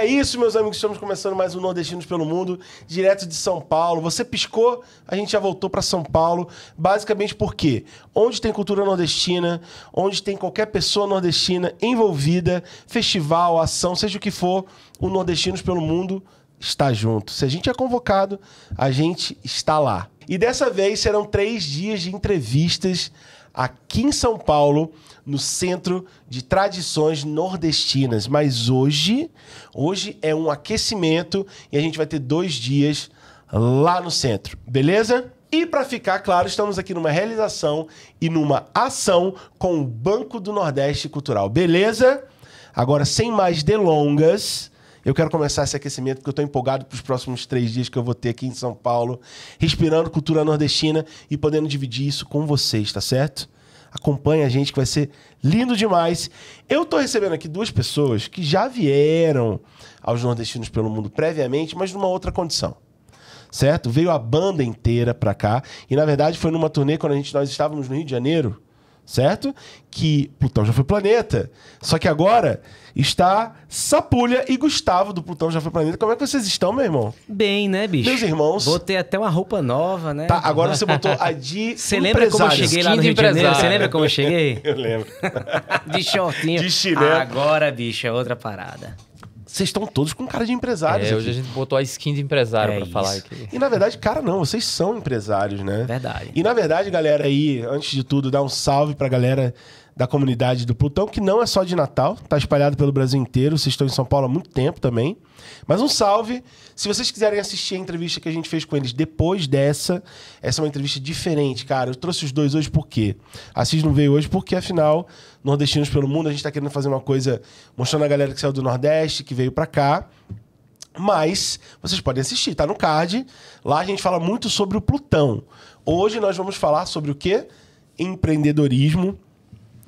É isso, meus amigos. Estamos começando mais um Nordestinos pelo Mundo, direto de São Paulo. Você piscou, a gente já voltou para São Paulo. Basicamente porque onde tem cultura nordestina, onde tem qualquer pessoa nordestina envolvida, festival, ação, seja o que for, o Nordestinos pelo Mundo está junto. Se a gente é convocado, a gente está lá. E dessa vez serão três dias de entrevistas aqui em São Paulo, no Centro de Tradições Nordestinas. Mas hoje, hoje é um aquecimento e a gente vai ter dois dias lá no centro, beleza? E para ficar claro, estamos aqui numa realização e numa ação com o Banco do Nordeste Cultural, beleza? Agora, sem mais delongas, eu quero começar esse aquecimento porque eu estou empolgado para os próximos três dias que eu vou ter aqui em São Paulo, respirando cultura nordestina e podendo dividir isso com vocês, tá certo? Acompanhe a gente que vai ser lindo demais. Eu estou recebendo aqui duas pessoas que já vieram aos nordestinos pelo mundo previamente, mas numa outra condição. Certo? Veio a banda inteira para cá e na verdade foi numa turnê quando a gente nós estávamos no Rio de Janeiro certo? Que Plutão já foi planeta. Só que agora está Sapulha e Gustavo do Plutão já foi planeta. Como é que vocês estão, meu irmão? Bem, né, bicho? Meus irmãos. Botei até uma roupa nova, né? Tá, agora você botou a de Você lembra como eu cheguei lá no Rio de Janeiro? Você lembra como eu cheguei? eu lembro. de shortinho. De chinelo. Agora, bicho, é outra parada. Vocês estão todos com cara de empresários. É, hoje a gente botou a skin de empresário é para falar aqui. E na verdade, cara, não, vocês são empresários, né? Verdade. E na verdade, galera, aí, antes de tudo, dar um salve pra galera da comunidade do Plutão, que não é só de Natal, está espalhado pelo Brasil inteiro. Vocês estão em São Paulo há muito tempo também. Mas um salve. Se vocês quiserem assistir a entrevista que a gente fez com eles depois dessa, essa é uma entrevista diferente, cara. Eu trouxe os dois hoje por quê? Assis não veio hoje porque, afinal, Nordestinos pelo Mundo, a gente está querendo fazer uma coisa mostrando a galera que saiu do Nordeste, que veio para cá. Mas vocês podem assistir, tá no card. Lá a gente fala muito sobre o Plutão. Hoje nós vamos falar sobre o quê? Empreendedorismo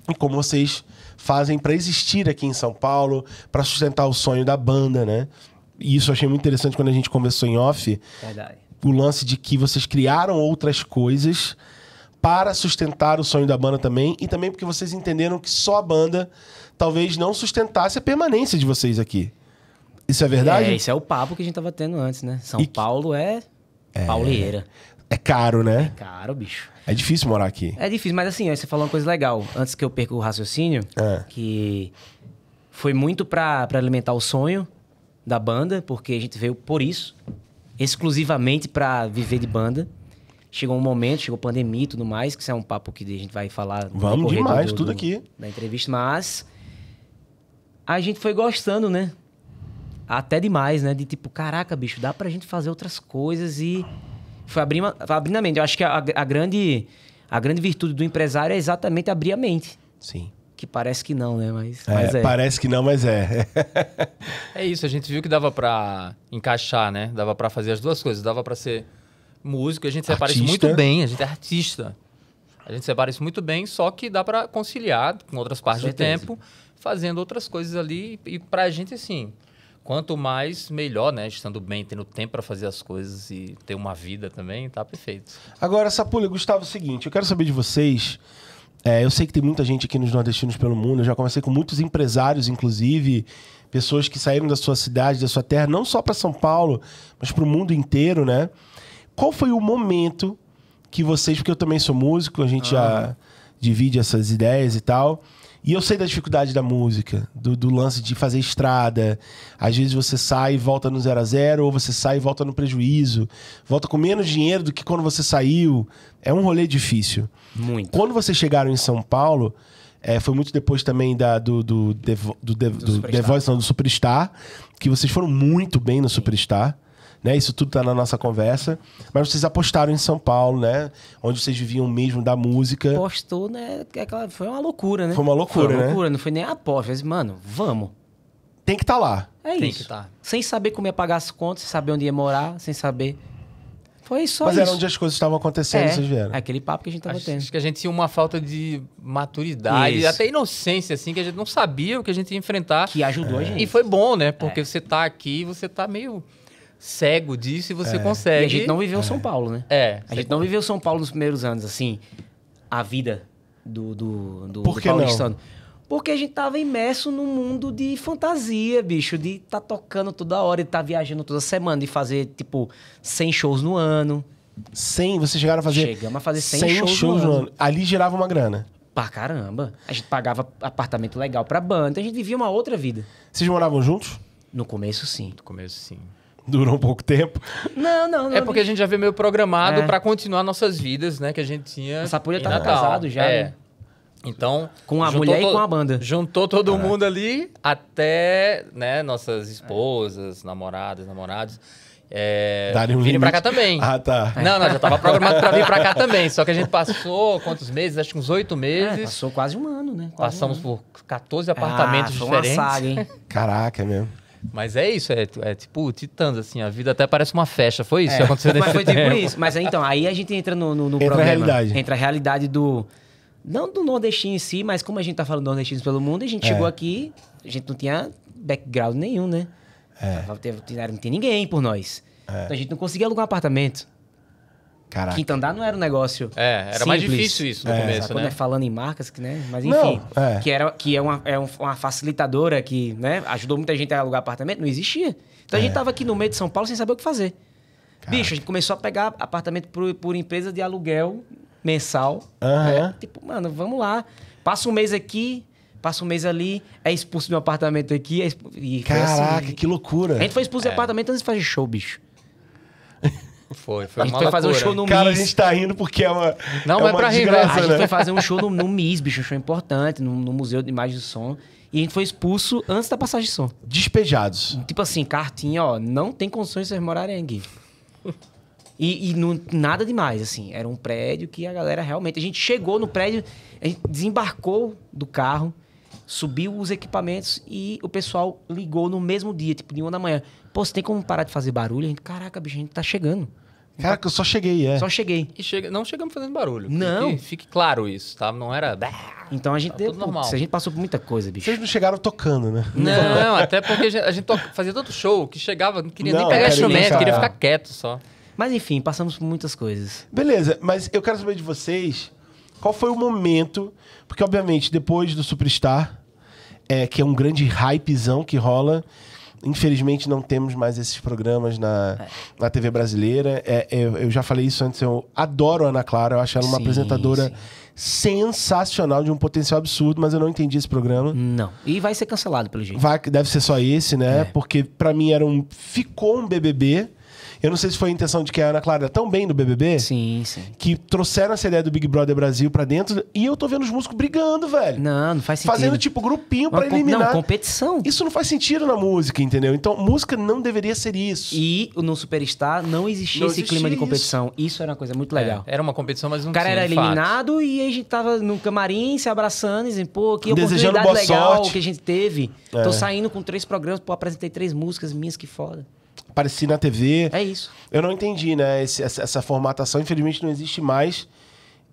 e como vocês fazem para existir aqui em São Paulo, para sustentar o sonho da banda, né? E isso eu achei muito interessante quando a gente conversou em off. Verdade. O lance de que vocês criaram outras coisas para sustentar o sonho da banda também e também porque vocês entenderam que só a banda talvez não sustentasse a permanência de vocês aqui. Isso é verdade? É, isso é o papo que a gente tava tendo antes, né? São e Paulo que... é, é... pauleira. É caro, né? É caro, bicho. É difícil morar aqui. É difícil, mas assim, você falou uma coisa legal. Antes que eu perca o raciocínio, é. que foi muito para alimentar o sonho da banda, porque a gente veio por isso, exclusivamente para viver de banda. Chegou um momento, chegou pandemia e tudo mais, que isso é um papo que a gente vai falar. Vamos demais, do, tudo aqui. Da entrevista, mas a gente foi gostando, né? Até demais, né? De tipo, caraca, bicho, dá pra gente fazer outras coisas e foi abrir, uma abrindo a mente. Eu acho que a, a, grande, a grande virtude do empresário é exatamente abrir a mente. Sim. Que parece que não, né? Mas, é, mas é. Parece que não, mas é. é isso, a gente viu que dava para encaixar, né? Dava para fazer as duas coisas. Dava para ser músico, a gente se parece muito bem, a gente é artista. A gente separa isso muito bem, só que dá para conciliar com outras com partes certeza. do tempo, fazendo outras coisas ali. E pra gente, assim, Quanto mais, melhor, né? Estando bem, tendo tempo para fazer as coisas e ter uma vida também, tá perfeito. Agora, Sapulha, Gustavo, é o seguinte, eu quero saber de vocês. É, eu sei que tem muita gente aqui nos nordestinos pelo mundo. Eu já conversei com muitos empresários, inclusive, pessoas que saíram da sua cidade, da sua terra, não só para São Paulo, mas para o mundo inteiro, né? Qual foi o momento que vocês, porque eu também sou músico, a gente ah. já divide essas ideias e tal. E eu sei da dificuldade da música, do, do, lance de fazer estrada. Às vezes você sai e volta no zero a zero, ou você sai e volta no prejuízo. Volta com menos dinheiro do que quando você saiu. É um rolê difícil. Muito. Quando vocês chegaram em São Paulo, é, foi muito depois também da, do, do, do, do, do, do, do The Voice, não, do Superstar, que vocês foram muito bem no Superstar. Sim. Né? Isso tudo está na nossa conversa. Mas vocês apostaram em São Paulo, né? Onde vocês viviam mesmo da música. Apostou, né? É foi uma loucura, né? Foi uma loucura, foi uma né? loucura, não foi nem a aposta. Mano, vamos. Tem que estar tá lá. É Tem isso. Tá. Sem saber como ia pagar as contas, sem saber onde ia morar, sem saber. Foi só Mas isso. era onde as coisas estavam acontecendo, é, vocês vieram. É aquele papo que a gente estava tendo. Acho que a gente tinha uma falta de maturidade, isso. até inocência, assim, que a gente não sabia o que a gente ia enfrentar. Que ajudou é. a gente. E foi bom, né? É. Porque é. você tá aqui, você tá meio cego disso e você é. consegue. E a gente não viveu é. São Paulo, né? É. A gente não viveu São Paulo nos primeiros anos, assim, a vida do, do, do, Por do paulistano. Não? Porque a gente tava imerso num mundo de fantasia, bicho, de tá tocando toda hora, de tá viajando toda semana, de fazer, tipo, 100 shows no ano. 100? Vocês chegaram a fazer? Chegamos a fazer 100, 100 shows, shows, no, ano. ano. Ali gerava uma grana. Pra caramba. A gente pagava apartamento legal pra banda, então a gente vivia uma outra vida. Vocês moravam juntos? No começo, sim. No começo, sim durou um pouco tempo. Não, não, é não. É porque a gente já veio meio programado é. para continuar nossas vidas, né? Que a gente tinha. essa Sapulha tá casado já. É. Né? Então. Com a mulher e com a banda. Juntou todo Caraca. mundo ali até né, nossas esposas, é. namoradas, namorados. É, um virem para pra cá também. Ah, tá. É. Não, não, já tava programado pra vir pra cá também. Só que a gente passou quantos meses? Acho que uns oito é, meses. É, passou quase um ano, né? Quase Passamos um ano. por 14 apartamentos ah, diferentes. Uma saga, hein? Caraca, mesmo. Mas é isso, é, é tipo titãs, assim, a vida até parece uma festa. Foi isso é, que aconteceu nesse Mas foi tipo tempo. tipo isso. Mas é, então, aí a gente entra no, no, no entra problema. A realidade. Entra a realidade do. Não do nordestino em si, mas como a gente tá falando nordestinos pelo mundo, a gente é. chegou aqui, a gente não tinha background nenhum, né? É. Não, tinha, não tinha ninguém por nós. É. Então a gente não conseguia alugar um apartamento. Caraca. Quinto andar não era um negócio. É, era simples. mais difícil isso no é, começo, sabe? né? Quando é falando em marcas, que, né? Mas enfim, não, é. que, era, que é, uma, é uma facilitadora que né? ajudou muita gente a alugar apartamento, não existia. Então a gente é. tava aqui no meio de São Paulo sem saber o que fazer. Caraca. Bicho, a gente começou a pegar apartamento por, por empresa de aluguel mensal. Uhum. Né? Tipo, mano, vamos lá. Passa um mês aqui, passa um mês ali, é expulso de um apartamento aqui. É expulso... Assim. Caraca, assim, que loucura. A gente foi expulso é. de apartamento antes de fazer show, bicho. Foi, foi a gente foi fazer um show no Cara, a gente tá rindo porque é uma. Não, é, é uma é pra rir, A gente né? foi fazer um show no, no MIS, bicho, um show importante, no, no Museu de Imagem do Som. E a gente foi expulso antes da passagem de som. Despejados. Tipo assim, cartinha, ó, não tem condições de vocês morarem aqui. E, e não, nada demais, assim. Era um prédio que a galera realmente. A gente chegou no prédio, a gente desembarcou do carro, subiu os equipamentos e o pessoal ligou no mesmo dia, tipo de uma da manhã. Pô, você tem como parar de fazer barulho? A gente, caraca, bicho, a gente tá chegando. Cara, que eu só cheguei, é. Só cheguei. E chega, não chegamos fazendo barulho. Não. Fique, fique claro isso, tá? Não era. Então a gente tá deu. normal. a gente passou por muita coisa, bicho. Vocês não chegaram tocando, né? Não, não até porque a gente, fazia tanto show que chegava, não queria não, nem pegar instrumento, queria ficar quieto só. Mas enfim, passamos por muitas coisas. Beleza, mas eu quero saber de vocês qual foi o momento. Porque, obviamente, depois do Superstar, é, que é um grande hypezão que rola infelizmente não temos mais esses programas na, é. na TV brasileira. É, eu, é, eu, já falei isso antes, eu adoro a Ana Clara, eu acho ela uma sim, apresentadora sim. sensacional, de um potencial absurdo, mas eu não entendi esse programa. Não. E vai ser cancelado, pelo jeito. Vai, deve ser só esse, né? É. Porque para mim era um. Ficou um BBB eu não sei se foi a intenção de que a Ana Clara tão bem no BBB. Sim, sim. Que trouxeram essa ideia do Big Brother Brasil pra dentro. E eu tô vendo os músicos brigando, velho. Não, não faz sentido. Fazendo tipo grupinho Uma pra eliminar. Não, competição. Isso não faz sentido na música, entendeu? Então, música não deveria ser isso. E no Superstar não existia não esse existia clima de competição. Isso. isso. era uma coisa muito legal. É, era uma competição, mas não tinha O cara tinha, era eliminado fato. e a gente tava no camarim se abraçando e dizendo, pô, que Desejando oportunidade legal sorte. que a gente teve. É. Tô saindo com três programas, pô, apresentei três músicas minhas, que foda apareci na TV. É isso. Eu não entendi, né? Esse, essa, essa, formatação, infelizmente, não existe mais.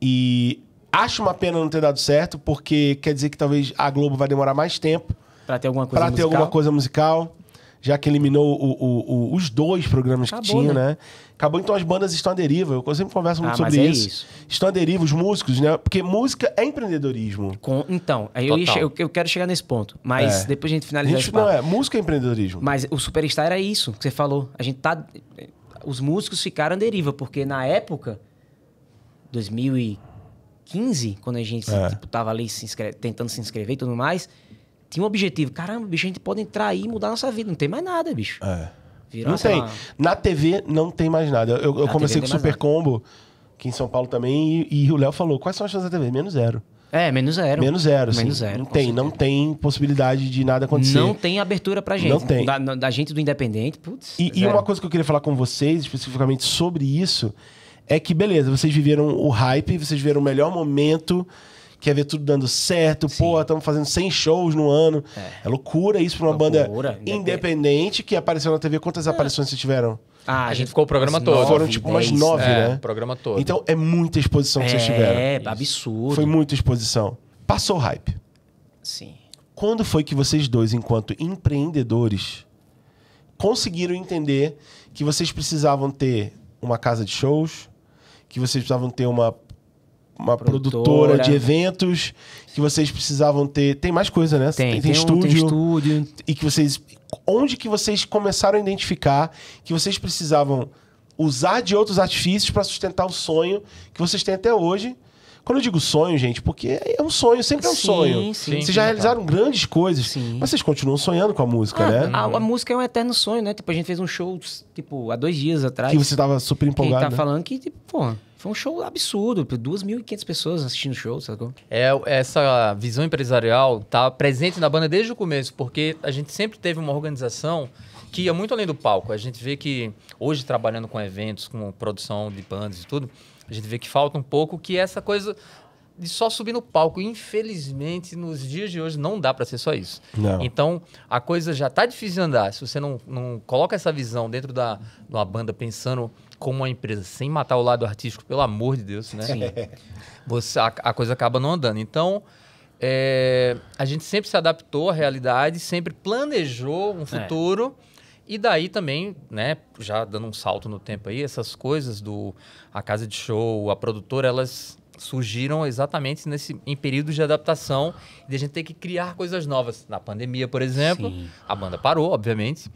E acho uma pena não ter dado certo, porque quer dizer que talvez a Globo vai demorar mais tempo. Pra ter alguma coisa pra musical. Pra ter alguma coisa musical já que eliminou o, o, o, os dois programas Acabou, que tinha, né? né? Acabou, então as bandas estão à deriva. Eu sempre converso muito ah, sobre é isso. isso. Estão à deriva, os músicos, né? Porque música é empreendedorismo. Com, então, eu, eu, eu, quero chegar nesse ponto, mas é. depois a gente finaliza isso. Não, é, música é empreendedorismo. Mas o Superstar era isso que você falou. A gente tá... Os músicos ficaram à deriva, porque na época, 2015, quando a gente é. tipo, tava ali se tentando se inscrever e tudo mais tinha um objetivo. Caramba, bicho, a gente pode entrar aí e mudar nossa vida. Não tem mais nada, bicho. É. Virou não tem. Na TV não tem mais nada. Eu, eu comecei com o Super nada. Combo, aqui em São Paulo também, e, e o Léo falou: quais são as chances da TV? Menos zero. É, menos zero. Menos zero, sim. Menos zero. Não tem, não tem possibilidade de nada acontecer. Não tem abertura pra gente. Não tem. Da, da gente do independente, putz. E, e, uma coisa que eu queria falar com vocês, especificamente sobre isso, é que, beleza, vocês viveram o hype, vocês viveram o melhor momento quer ver tudo dando certo, Sim. pô, estamos fazendo 100 shows no ano. É, é loucura isso para uma loucura. banda independente que apareceu na TV. Quantas é. aparições vocês tiveram? Ah, a gente ficou o programa todo. Foram tipo umas nove, é, né? programa todo. Então é muita exposição que vocês é, tiveram. É, absurdo. Foi muita exposição. Passou o hype. Sim. Quando foi que vocês dois, enquanto empreendedores, conseguiram entender que vocês precisavam ter uma casa de shows, que vocês precisavam ter uma uma produtora. produtora. de eventos que vocês precisavam ter. Tem mais coisa, né? Tem, tem, tem, tem estúdio, tem estúdio. E que vocês. Onde que vocês começaram a identificar que vocês precisavam usar de outros artifícios para sustentar o sonho que vocês têm até hoje? Quando eu digo sonho, gente, porque é um sonho, sempre é um sim, sonho. Sim, vocês sim, já realizaram tá. grandes coisas, sim. mas vocês continuam sonhando com a música, ah, né? A, a, música é um eterno sonho, né? Tipo, a gente fez um show, tipo, há dois dias atrás. Que você estava super tá empolgado. Quem tá né? falando que, tipo, porra foi um show absurdo, 2.500 pessoas assistindo o show, sacou? É, essa visão empresarial tá presente na banda desde o começo, porque a gente sempre teve uma organização que ia muito além do palco. A gente vê que hoje, trabalhando com eventos, com produção de bandas e tudo, a gente vê que falta um pouco que essa coisa de só subir no palco. Infelizmente, nos dias de hoje, não dá para ser só isso. Não. Então, a coisa já tá difícil de andar. Se você não, não coloca essa visão dentro da, de uma banda pensando como uma empresa, sem matar o lado artístico, pelo amor de Deus, né? Sim. Você, a, a coisa acaba não andando. Então, é, a gente sempre se adaptou à realidade, sempre planejou um é. futuro. É. E daí também, né, já dando um salto no tempo aí, essas coisas do a casa de show, a produtora, elas surgiram exatamente nesse em período de adaptação de a gente ter que criar coisas novas. Na pandemia, por exemplo, Sim. a banda parou, obviamente.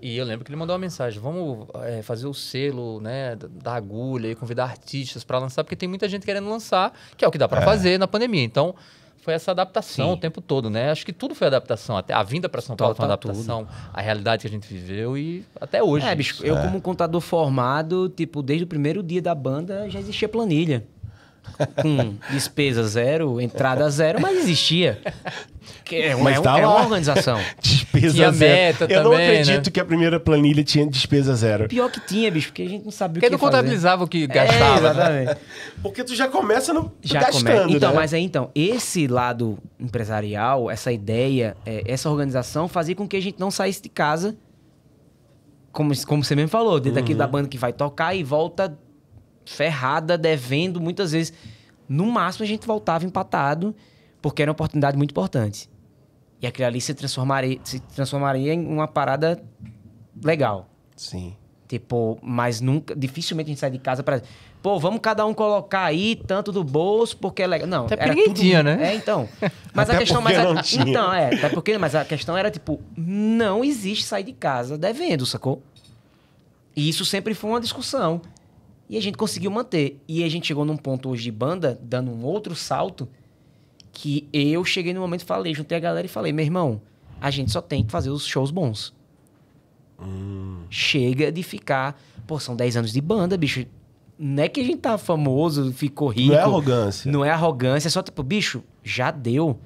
E eu lembro que ele mandou uma mensagem: vamos é, fazer o selo né, da agulha e convidar artistas para lançar, porque tem muita gente querendo lançar, que é o que dá para é. fazer na pandemia. Então, foi essa adaptação Sim. o tempo todo, né? Acho que tudo foi adaptação. Até a vinda para São Paulo foi foi adaptação, tudo. a realidade que a gente viveu e até hoje. É, bicho, eu, é. como contador formado, tipo, desde o primeiro dia da banda já existia planilha com despesa zero, entrada zero, mas existia. É, é, é uma, mas é uma organização. despesa tinha zero. Meta Eu também, não né? acredito né? que a primeira planilha tinha despesa zero. Pior que tinha, bicho, porque a gente não sabia porque o que não contabilizava o que gastava. É, né? exatamente. porque tu já começa no, já gastando, come... Então, né? mas aí, então, esse lado empresarial, essa ideia, é, essa organização fazia com que a gente não saísse de casa como, como você mesmo falou, dentro uhum. da banda que vai tocar e volta ferrada, devendo muitas vezes. No máximo a gente voltava empatado, porque era uma oportunidade muito importante. E aquilo ali se transformaria, se transformaria em uma parada legal. Sim. Tipo, mas nunca. Dificilmente a gente sai de casa para Pô, vamos cada um colocar aí tanto do bolso, porque é legal. Não, até era tudo... tinha, né? É, então. Mas até a questão. Mas a... tinha. Então, é, até porque. Mas a questão era, tipo, não existe sair de casa devendo, sacou? E isso sempre foi uma discussão. E a gente conseguiu manter. E a gente chegou num ponto hoje de banda, dando um outro salto, que eu cheguei no momento e falei, juntei a galera e falei, meu irmão, a gente só tem que fazer os shows bons. Hum. Chega de ficar. Pô, são 10 anos de banda, bicho. Não é que a gente tá famoso, ficou rico. Não é arrogância. Não é arrogância, é só tipo, bicho, já deu.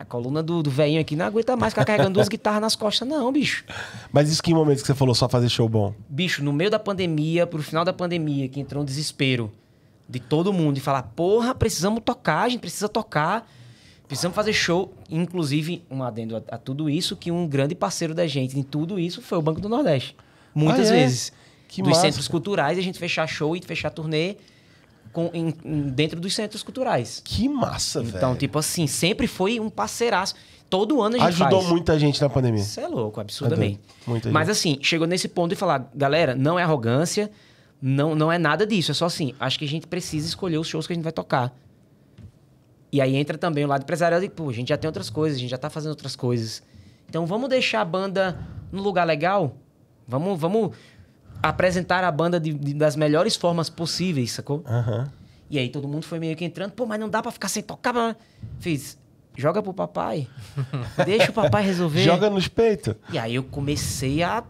A coluna do, do velhinho aqui não aguenta mais ficar carregando duas guitarras nas costas, não, bicho. Mas isso que em momento que você falou só fazer show bom? Bicho, no meio da pandemia, pro final da pandemia, que entrou um desespero de todo mundo, e falar, porra, precisamos tocar, a gente precisa tocar, precisamos fazer show. Inclusive, um adendo a, a tudo isso, que um grande parceiro da gente em tudo isso foi o Banco do Nordeste. Muitas ah, é? vezes. Que dos massa. centros culturais, a gente fechar show e fechar turnê com, em, dentro dos centros culturais. Que massa, então, velho. Então, tipo assim, sempre foi um parceiraço. Todo ano a gente Ajudou faz. muita gente na pandemia. Isso é louco, tá absurdamente. Muito. Mas assim, chegou nesse ponto e falar, galera, não é arrogância, não, não é nada disso. É só assim, acho que a gente precisa escolher os shows que a gente vai tocar. E aí entra também o lado empresarial tipo, pô, a gente já tem outras coisas, a gente já tá fazendo outras coisas. Então vamos deixar a banda num lugar legal? Vamos, vamos apresentar a banda de, de, das melhores formas possíveis, sacou? Uhum. E aí todo mundo foi meio que entrando, pô, mas não dá pra ficar sem tocar. Fiz, joga pro papai, deixa o papai resolver. Joga nos peitos. E aí eu comecei a,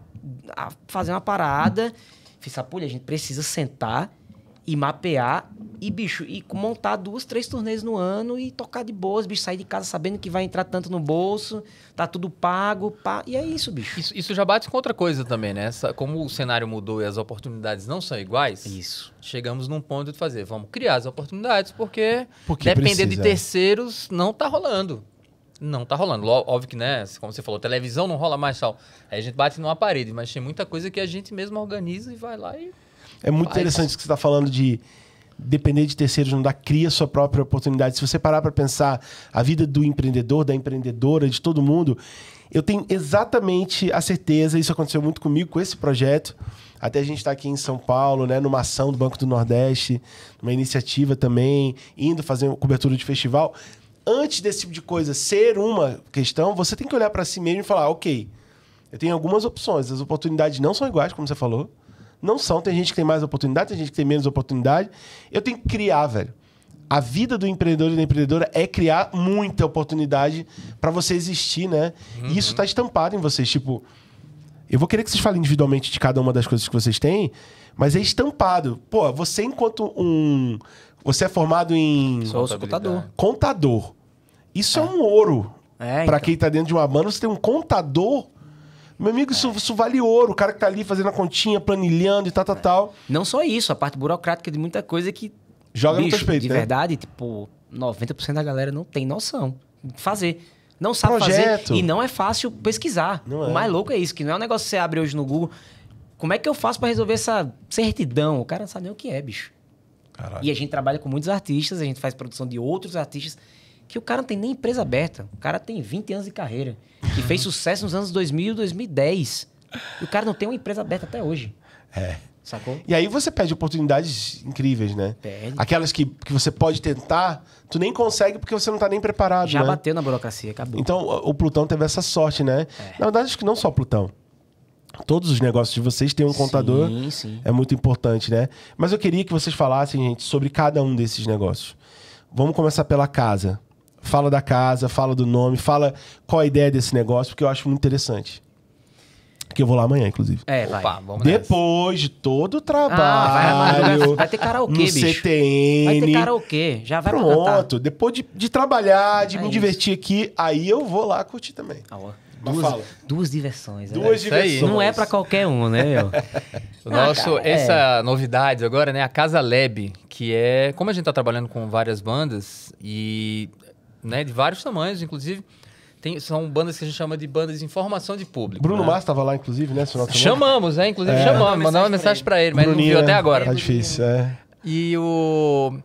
a fazer uma parada. Fiz, sapulha, ah, a gente precisa sentar e mapear e, bicho, e montar duas, três turnês no ano e tocar de boas, bicho, sair de casa sabendo que vai entrar tanto no bolso, tá tudo pago, pá, e é isso, bicho. Isso, isso já bate com outra coisa também, né? Essa, como o cenário mudou e as oportunidades não são iguais, isso. chegamos num ponto de fazer, vamos criar as oportunidades, porque, porque depender precisa. de terceiros não tá rolando. Não tá rolando. Óbvio que, né, como você falou, televisão não rola mais tal. Aí a gente bate numa parede, mas tem muita coisa que a gente mesmo organiza e vai lá e é muito interessante isso que você está falando de depender de terceiros não dá, cria sua própria oportunidade. Se você parar para pensar a vida do empreendedor, da empreendedora, de todo mundo, eu tenho exatamente a certeza, isso aconteceu muito comigo com esse projeto. Até a gente está aqui em São Paulo, né, numa ação do Banco do Nordeste, numa iniciativa também, indo fazer cobertura de festival. Antes desse tipo de coisa ser uma questão, você tem que olhar para si mesmo e falar: ok, eu tenho algumas opções, as oportunidades não são iguais, como você falou. Não são. Tem gente que tem mais oportunidade, tem gente que tem menos oportunidade. Eu tenho que criar, velho. A vida do empreendedor e da empreendedora é criar muita oportunidade para você existir, né? Uhum. E isso uhum. tá estampado em vocês. Tipo, eu vou querer que vocês falem individualmente de cada uma das coisas que vocês têm, mas é estampado. Pô, você, enquanto um. Você é formado em. Sou contador. Contador. Isso é, é um ouro. É, para então. quem tá dentro de uma banda, você tem um contador meu amigo, isso, é. isso vale ouro. O cara que tá ali fazendo a continha, planilhando e tal, tal, é. tal. Não só isso, a parte burocrática de muita coisa que. Joga bicho, no teu peito, De né? verdade, tipo, 90% da galera não tem noção de fazer. Não sabe Projeto. fazer. E não é fácil pesquisar. Não o é. mais louco é isso, que não é um negócio que você abre hoje no Google. Como é que eu faço para resolver essa certidão? O cara não sabe nem o que é, bicho. Caralho. E a gente trabalha com muitos artistas, a gente faz produção de outros artistas que o cara não tem nem empresa aberta. O cara tem 20 anos de carreira, que fez sucesso nos anos 2000 e 2010. E o cara não tem uma empresa aberta até hoje. É. Sacou? E aí você perde oportunidades incríveis, né? Pede. Aquelas que, que você pode tentar, tu nem consegue porque você não tá nem preparado. Já né? bateu na burocracia, acabou. Então o Plutão teve essa sorte, né? É. Na verdade, acho que não só Plutão. Todos os negócios de vocês têm um contador. Sim, sim. É muito importante, né? Mas eu queria que vocês falassem, gente, sobre cada um desses negócios. Vamos começar pela casa fala da casa, fala do nome, fala qual a ideia desse negócio, porque eu acho muito interessante. Que eu vou lá amanhã, inclusive. É, vai. vamos Depois nessa. de todo o trabalho. Ah, vai, vai, ter karaokê, no bicho. CTN. Vai ter karaokê. Já vai Pronto. Depois de, de trabalhar, de é me isso. divertir aqui, aí eu vou lá curtir também. duas, duas diversões. É duas né? diversões. Não é para qualquer um, né, meu? nosso, ah, é. essa é. novidade agora, né? A Casa Lab, que é... Como a gente tá trabalhando com várias bandas e né? De vários tamanhos, inclusive. Tem, são bandas que a gente chama de bandas de informação de público. Bruno né? Massa estava lá, inclusive, né? Chamamos, né? Inclusive, é, chamamos. Mandamos uma mensagem para ele, mas Bruninho, não viu até né? agora. Tá difícil, é. E o...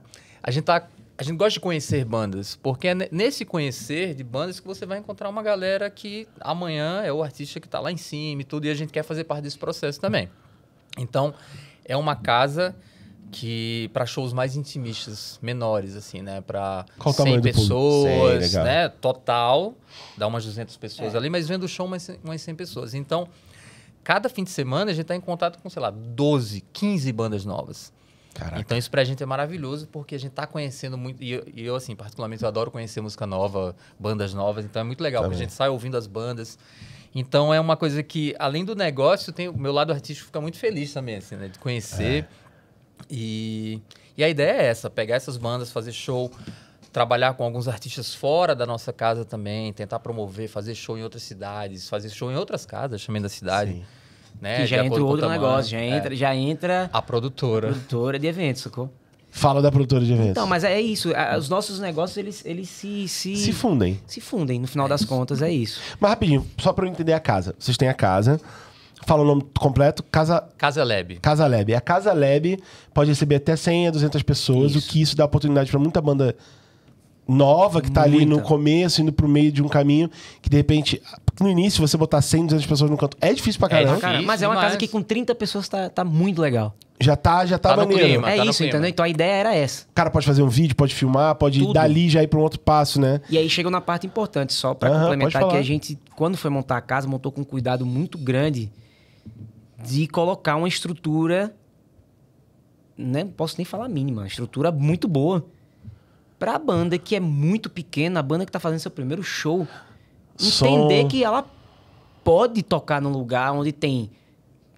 A gente tá... A gente gosta de conhecer bandas, porque é nesse conhecer de bandas que você vai encontrar uma galera que amanhã é o artista que está lá em cima e tudo, e a gente quer fazer parte desse processo também. Então, é uma casa que para shows mais intimistas, menores assim, né, para 100 pessoas, Sei, né, total, dá umas 200 pessoas é. ali, mas vendo o show umas, umas 100 pessoas. Então, cada fim de semana a gente está em contato com, sei lá, 12, 15 bandas novas. Caraca. Então isso pra gente é maravilhoso porque a gente tá conhecendo muito. E eu, e eu, assim, particularmente, eu adoro conhecer música nova, bandas novas, então é muito legal, que porque a gente sai ouvindo as bandas. Então é uma coisa que, além do negócio, tem, o meu lado artístico fica muito feliz também, assim, né? De conhecer. É e, e a ideia é essa: pegar essas bandas, fazer show, trabalhar com alguns artistas fora da nossa casa também, tentar promover, fazer show em outras cidades, fazer show em outras casas chamando da cidade. Sim. Né? Que já entra outro negócio, já entra, é. já entra. A produtora. A produtora de eventos, sacou? Fala da produtora de eventos. Então, mas é isso. Os nossos negócios, eles, eles se, se... Se fundem. Se fundem, no final é das isso. contas, é isso. Mas rapidinho, só para eu entender a casa. Vocês têm a casa, Fala o nome completo. Casa... Casa Lab. Casa Lab. A Casa Lab pode receber até 100 a 200 pessoas, isso. o que isso dá oportunidade para muita banda nova que está ali no começo, indo para o meio de um caminho, que de repente, no início, você botar 100, 200 pessoas no canto, é difícil para é caramba. É difícil, mas é uma mas... casa que com 30 pessoas tá, tá muito legal. Já tá, já tá, tá maneiro. Clima, tá é tá isso, entendeu? Então a ideia era essa. O cara pode fazer um vídeo, pode filmar, pode Tudo. dali já ir para um outro passo, né? E aí chegou na parte importante só para complementar que a gente quando foi montar a casa, montou com um cuidado muito grande de colocar uma estrutura, né, não posso nem falar mínima, uma estrutura muito boa para a banda que é muito pequena, a banda que está fazendo seu primeiro show, entender Som... que ela pode tocar num lugar onde tem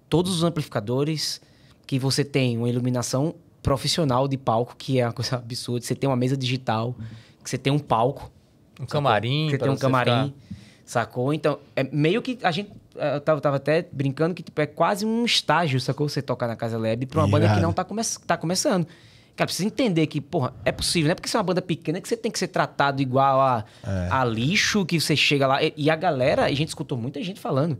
todos os amplificadores, que você tem uma iluminação profissional de palco, que é uma coisa absurda, você tem uma mesa digital, que você tem um palco, um sacou? camarim, você tem um camarim, ficar... sacou? Então, é meio que a gente eu tava, tava até brincando que tipo, é quase um estágio, sacou? Você tocar na Casa Lab pra uma Irado. banda que não tá, come tá começando. Cara, precisa entender que, porra, é possível. Não é porque você é uma banda pequena que você tem que ser tratado igual a, é. a lixo, que você chega lá. E, e, a galera, a gente escutou muita gente falando.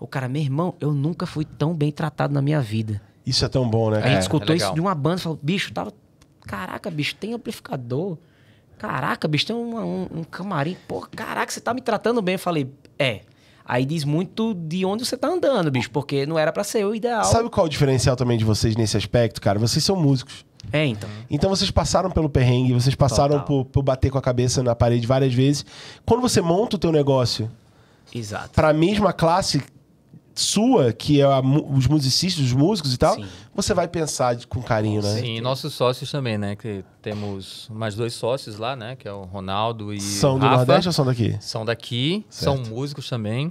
O cara, meu irmão, eu nunca fui tão bem tratado na minha vida. Isso é tão bom, né? A gente é, escutou é isso de uma banda, falou, bicho, tava. Caraca, bicho, tem amplificador. Caraca, bicho, tem um, um camarim. Pô, caraca, você tá me tratando bem. Eu falei, é. Aí diz muito de onde você tá andando, bicho, porque não era para ser o ideal. Sabe qual é o diferencial também de vocês nesse aspecto, cara? Vocês são músicos. É, então. Então vocês passaram pelo perrengue, vocês passaram por, por, bater com a cabeça na parede várias vezes. Quando você monta o teu negócio, Exato. Pra mesma classe, sua, que é a, os musicistas, os músicos e tal, Sim. você vai pensar de, com carinho, né? Sim, e nossos sócios também, né? Que temos mais dois sócios lá, né? Que é o Ronaldo e São do Rafa. Nordeste ou são daqui? São daqui, certo. são músicos também.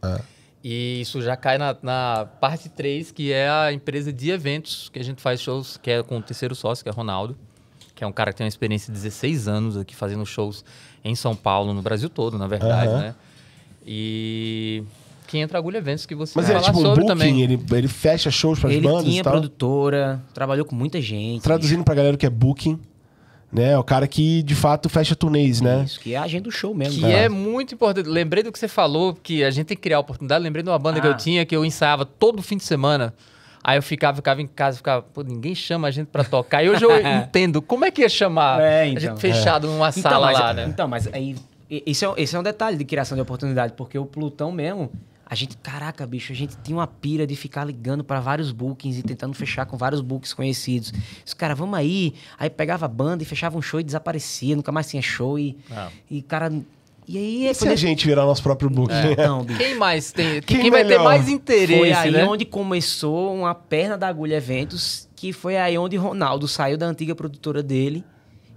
Ah. E isso já cai na, na, parte 3, que é a empresa de eventos, que a gente faz shows, que é com o terceiro sócio, que é Ronaldo, que é um cara que tem uma experiência de 16 anos aqui fazendo shows em São Paulo, no Brasil todo, na verdade, uhum. né? E quem entra Agulha Eventos, que você Mas ele é tipo um booking, também. Ele, ele fecha shows para as bandas Ele tinha produtora, trabalhou com muita gente. Traduzindo para galera que é booking né? O cara que de fato fecha turnês, né? Isso, que é a agenda do show mesmo. Que né? é. é. muito importante. Lembrei do que você falou, que a gente tem que criar oportunidade. Lembrei de uma banda ah. que eu ah. tinha, que eu ensaiava todo fim de semana. Aí eu ficava, ficava em casa, ficava, pô, ninguém chama a gente pra tocar. E hoje eu entendo como é que ia chamar é, então. a gente fechado é. numa então, sala então, mas, lá, é, né? Então, mas aí. Esse é, esse é um detalhe de criação de oportunidade, porque o Plutão mesmo, a gente, caraca, bicho, a gente tinha uma pira de ficar ligando para vários bookings e tentando fechar com vários bookings conhecidos. Os cara, vamos aí. Aí pegava a banda e fechava um show e desaparecia, nunca mais tinha show e é. e cara e aí, e se a é gente virar nosso próprio book? É. Não, bicho. Quem mais tem? Quem, quem vai ter mais interesse? Foi aí né? onde começou uma perna da agulha eventos, que foi aí onde Ronaldo saiu da antiga produtora dele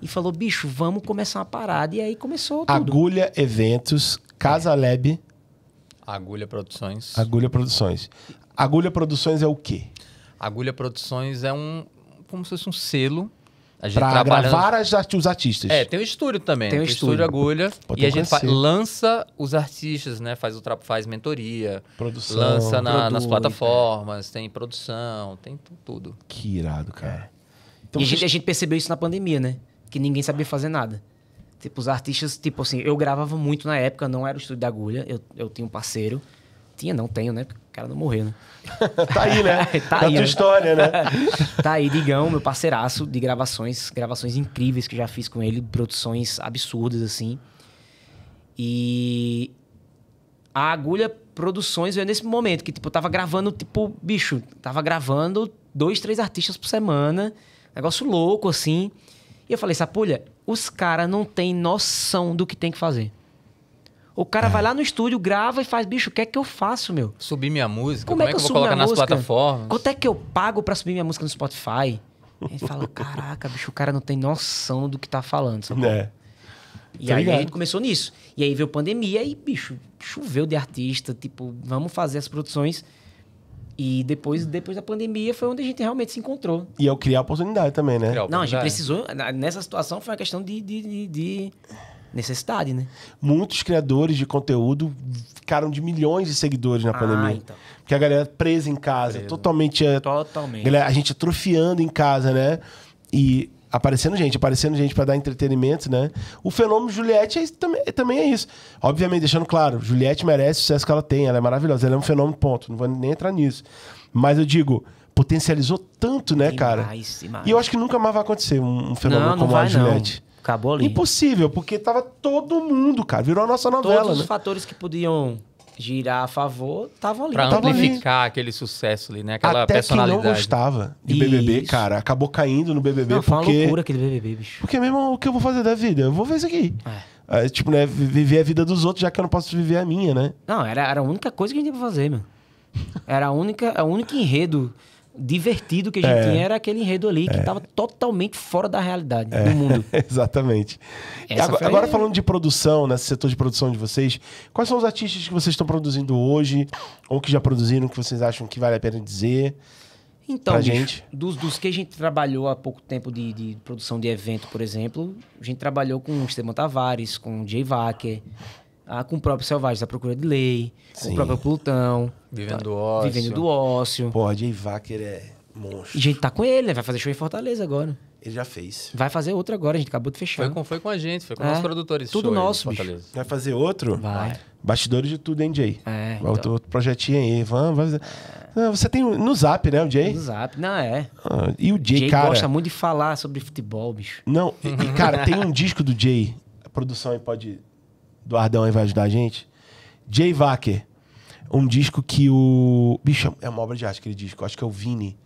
e falou: bicho, vamos começar uma parada. E aí começou tudo. Agulha Eventos, Casa é. Lab. Agulha Produções. Agulha Produções. Agulha Produções é o quê? Agulha Produções é um. como se fosse um selo. Para gravar as, os artistas. É, tem o um estúdio também. Tem o um estúdio. estúdio Agulha. e a gente lança os artistas, né? Faz, o faz mentoria. Produção. Lança na, produz, nas é. plataformas, é. tem produção, tem tudo. Que irado, cara. Então, e a gente, a gente percebeu isso na pandemia, né? Que ninguém sabia fazer nada. Tipo, os artistas, tipo assim, eu gravava muito na época, não era o estúdio da agulha, eu, eu tinha um parceiro. Tinha, não tenho, né? Porque o cara não morreu, né? tá aí, né? tá da aí. tua né? história, né? tá aí, Digão, meu parceiraço de gravações, gravações incríveis que já fiz com ele, produções absurdas, assim. E a Agulha Produções veio é nesse momento, que, tipo, eu tava gravando, tipo, bicho, tava gravando dois, três artistas por semana, negócio louco, assim. E eu falei, Sapulha, os caras não têm noção do que tem que fazer. O cara é. vai lá no estúdio, grava e faz, bicho, o que é que eu faço, meu? Subir minha música? Como, Como é, é que eu, eu vou colocar nas música? plataformas? Quanto é que eu pago para subir minha música no Spotify? Ele fala, caraca, bicho, o cara não tem noção do que tá falando, sabe? É. E tá aí ligado. a gente começou nisso. E aí veio pandemia e, bicho, choveu de artista, tipo, vamos fazer as produções e depois, depois da pandemia foi onde a gente realmente se encontrou. E é o criar oportunidade também, né? Criar Não, a gente precisou. Nessa situação foi uma questão de, de, de, de necessidade, né? Muitos criadores de conteúdo ficaram de milhões de seguidores na ah, pandemia. Então. Porque a galera presa em casa, totalmente. É, totalmente. A, a gente atrofiando em casa, né? E aparecendo gente, aparecendo gente para dar entretenimento, né? O fenômeno Juliette é, também, também é isso. Obviamente, deixando claro, Juliette merece o sucesso que ela tem, ela é maravilhosa, ela é um fenômeno, ponto. Não vou nem entrar nisso. Mas eu digo, potencializou tanto, né, cara? E eu acho que nunca mais vai acontecer um, um fenômeno não, como não vai, a Juliette. Não. Acabou ali. Impossível, porque tava todo mundo, cara. Virou a nossa novela, Todos os né? fatores que podiam girar a favor, tava ali. Pra amplificar ali. aquele sucesso ali, né? Aquela Até personalidade. quem não gostava de Isso. BBB, cara, acabou caindo no BBB não, porque... Foi uma loucura aquele BBB, bicho. Porque mesmo o que eu vou fazer da vida? Eu vou ver isso aqui. É. É, tipo, né? Viver a vida dos outros, já que eu não posso viver a minha, né? Não, era, era a única coisa que a gente ia fazer, meu. Era a única, a única enredo divertido que a gente é. tinha era aquele enredo ali que estava é. totalmente fora da realidade é. do mundo. Exatamente. Agora, falando de produção, nesse né, setor de produção de vocês, quais são os artistas que vocês estão produzindo hoje ou que já produziram que vocês acham que vale a pena dizer? Então, bicho, gente? Dos, dos, que a gente trabalhou há pouco tempo de, de, produção de evento, por exemplo, a gente trabalhou com o Esteban Tavares, com o Jay Wacker, ah, com o próprio Selvagem da tá Procura de Lei, Sim. com o próprio Plutão. Vivendo tá, do ócio. Vivendo do ócio. Pô, Jay Wacker é monstro. E a gente tá com ele, né? Vai fazer show em Fortaleza agora. Ele já fez. Vai fazer outro agora, a gente acabou de fechar. Foi com, foi com a gente, foi com é. nossos produtores. Tudo nosso, Fortaleza. Vai fazer outro? Vai. Bastidores de tudo, hein, Jay? É. Então. Outro, outro, projetinho aí. Vamos, ah, você tem no Zap, né, o Jay? No Zap, não, é. Ah, e o Jay, Jay cara... gosta muito de falar sobre futebol, bicho. Não, e, cara, tem um disco do Jay. A produção aí pode do Ardão aí vai ajudar a gente. Jay Wacker. Um disco que o. Bicho, é uma obra de arte aquele disco. Acho que é o Vini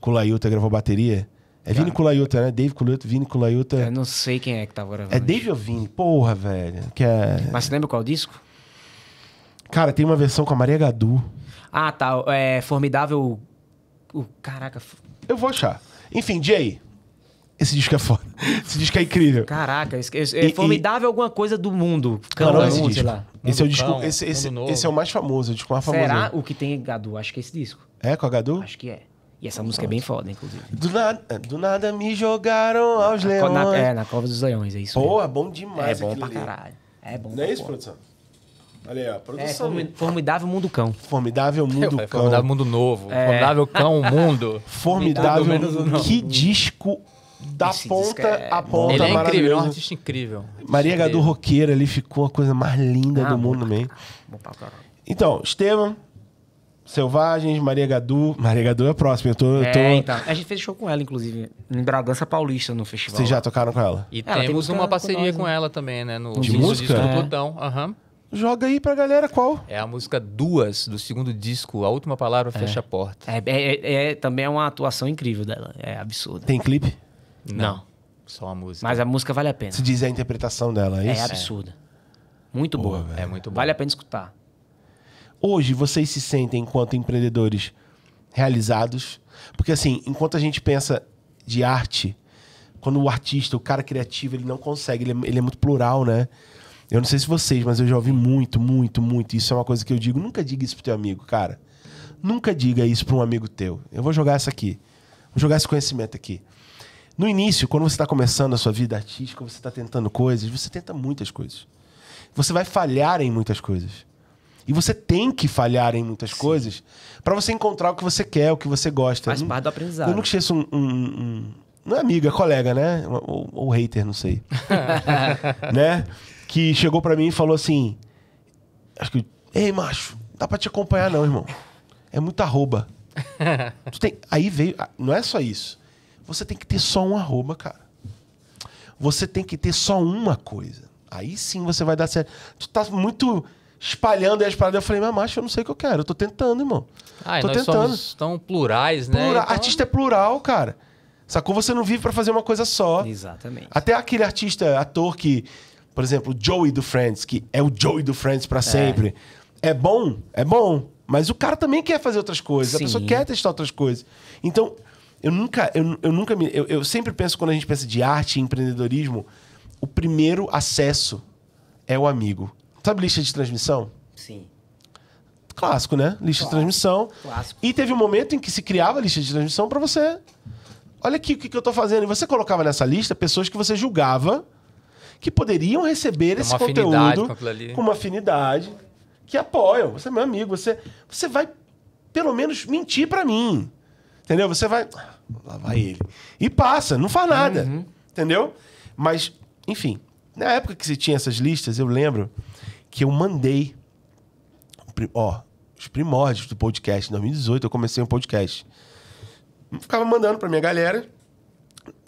Kulaiuta gravou bateria. É Cara. Vini Kulaiuta, né? Dave Kulaiuta, Vini Kulaiuta. Eu não sei quem é que tava tá gravando. É Dave ou Vini? Porra, velho. Que é... Mas você lembra qual disco? Cara, tem uma versão com a Maria Gadu. Ah, tá. É Formidável. O... Caraca. Eu vou achar. Enfim, Jay. Esse disco é foda. Esse disco é incrível. Caraca, esse, esse, e, é formidável e... alguma coisa do mundo. Cão, não, é esse mundo, sei lá. Mundo esse é o disco. esse, esse, esse, é o mais famoso, o disco mais famoso. Será o que tem Gadu? Acho que é esse disco. É com a Gadu? Acho que é. E essa música é bem foda, inclusive. Do nada, do nada me jogaram aos na, leões. Na, é, na Cova dos Leões, é isso. Pô, é bom demais. É bom pra ali. caralho. É bom. Não é isso, produção? Olha aí, ó, produção. É, formidável Mundo Cão. Formidável é, Mundo Cão. Formidável Mundo Novo. É. Formidável Cão Mundo. Formidável, formidável então, Mundo. Que disco da Esse ponta a é ponta. Ele é incrível, é um artista incrível. Maria Gadu Roqueira ali ficou a coisa mais linda ah, do mundo também. Então, Estevam, Selvagens, Maria Gadu. Maria Gadu é a próxima. Eu tô, é, eu tô... então. A gente fez show com ela, inclusive, em Bragança Paulista, no festival. Vocês já tocaram com ela? E ela temos uma parceria com, nós, com ela né? também, né? No, de música? do botão é. Uhum. Joga aí pra galera qual. É a música Duas, do segundo disco, A Última Palavra é. Fecha a Porta. É, é, é, também é uma atuação incrível dela, é absurda. Tem clipe? Não. não. Só a música. Mas a música vale a pena. Se diz a interpretação dela, é, é isso? É absurda. Muito boa. boa. É muito boa. Vale a pena escutar. Hoje, vocês se sentem, enquanto empreendedores, realizados? Porque, assim, enquanto a gente pensa de arte, quando o artista, o cara criativo, ele não consegue, ele é, ele é muito plural, né? Eu não sei se vocês, mas eu já ouvi muito, muito, muito. Isso é uma coisa que eu digo. Nunca diga isso pro teu amigo, cara. Nunca diga isso pro um amigo teu. Eu vou jogar essa aqui. Vou jogar esse conhecimento aqui. No início, quando você está começando a sua vida artística, você está tentando coisas, você tenta muitas coisas. Você vai falhar em muitas coisas. E você tem que falhar em muitas Sim. coisas para você encontrar o que você quer, o que você gosta. Faz parte do aprendizado. Eu nunca esqueço um, um, um não é amiga, é colega, né? Ou, ou hater, não sei. né? Que chegou para mim e falou assim: Acho que, ei, macho, não dá pra te acompanhar, não, irmão. É muita arroba. Tem... Aí veio. Não é só isso. Você tem que ter só um arroba, cara. Você tem que ter só uma coisa. Aí sim você vai dar certo. Tu tá muito espalhando aí as paradas. Eu falei, mas macho, eu não sei o que eu quero. Eu tô tentando, irmão. Ah, tô nós tentando. Somos tão plurais, né? Plura... Então... Artista é plural, cara. Sacou? Você não vive para fazer uma coisa só. Exatamente. Até aquele artista, ator que, por exemplo, o Joey do Friends, que é o Joey do Friends para é. sempre. É. bom, é bom. Mas o cara também quer fazer outras coisas. Sim. A pessoa quer testar outras coisas. Então, eu nunca, eu, eu nunca me. Eu, eu sempre penso, quando a gente pensa de arte e empreendedorismo, o primeiro acesso é o amigo. Sabe lista de transmissão? Sim. Clássico, né? Lista Clássico. de transmissão. Clássico. E teve um momento em que se criava a lista de transmissão para você. Olha aqui o que, que, eu tô fazendo. E você colocava nessa lista pessoas que você julgava que poderiam receber esse conteúdo com, com, uma afinidade que apoiam. Você é meu amigo, você, você vai pelo menos mentir para mim. Entendeu? Você vai. Lá vai ele. E passa, não faz nada. Uhum. Entendeu? Mas, enfim, na época que se tinha essas listas, eu lembro que eu mandei. Ó, os primórdios do podcast. Em 2018 eu comecei um podcast. Eu ficava mandando pra minha galera.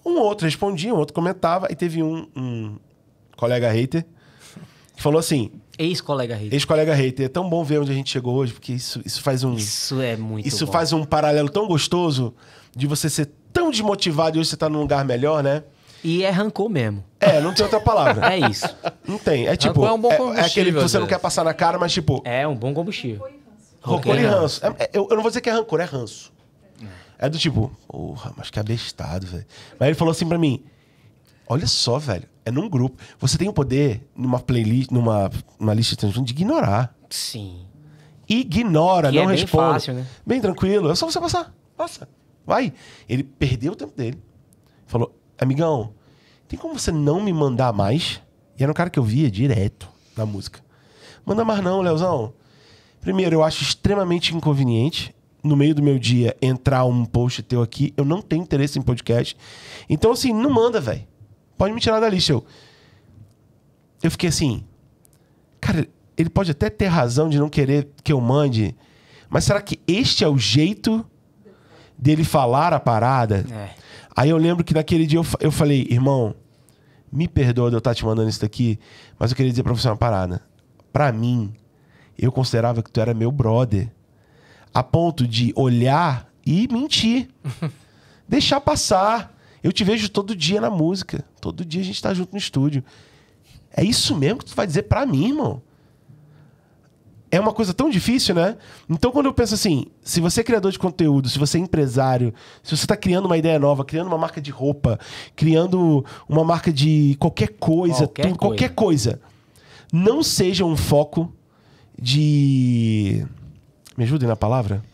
Um outro respondia, um outro comentava. E teve um, um colega hater que falou assim: Ex-colega hater. Ex-colega hater. É tão bom ver onde a gente chegou hoje, porque isso, isso faz um. Isso é muito Isso bom. faz um paralelo tão gostoso de você ser tão desmotivado e hoje você tá num lugar melhor, né? E é rancor mesmo. É, não tem outra palavra. é isso. Não tem. É tipo. Rancor é um bom combustível. É, é aquele que você não quer passar na cara, mas tipo. É um bom combustível. Rancor e ranço. É, é, eu, eu não vou dizer que é rancor, é ranço. É do tipo, porra, mas que abestado, velho. Mas ele falou assim pra mim: olha só, velho. É num grupo. Você tem o poder, numa playlist, numa lista de transmissão, de ignorar. Sim. Ignora, que não é responde. Bem, fácil, né? bem tranquilo. É só você passar. Passa. Vai. Ele perdeu o tempo dele. Falou: Amigão, tem como você não me mandar mais? E era um cara que eu via direto na música. Manda mais não, Leozão. Primeiro, eu acho extremamente inconveniente no meio do meu dia entrar um post teu aqui. Eu não tenho interesse em podcast. Então, assim, não manda, velho pode me tirar da lista. Eu, eu fiquei assim, cara, ele pode até ter razão de não querer que eu mande, mas será que este é o jeito dele falar a parada? É. Aí eu lembro que naquele dia eu, eu falei, irmão, me perdoa de eu estar te mandando isso daqui, mas eu queria dizer pra você uma parada. Pra mim, eu considerava que tu era meu brother. A ponto de olhar e mentir. deixar passar. Eu te vejo todo dia na música. Todo dia a gente tá junto no estúdio. É isso mesmo que tu vai dizer para mim, irmão. É uma coisa tão difícil, né? Então, quando eu penso assim, se você é criador de conteúdo, se você é empresário, se você está criando uma ideia nova, criando uma marca de roupa, criando uma marca de qualquer coisa, qualquer, coisa. qualquer coisa, não seja um foco de. Me ajudem na palavra?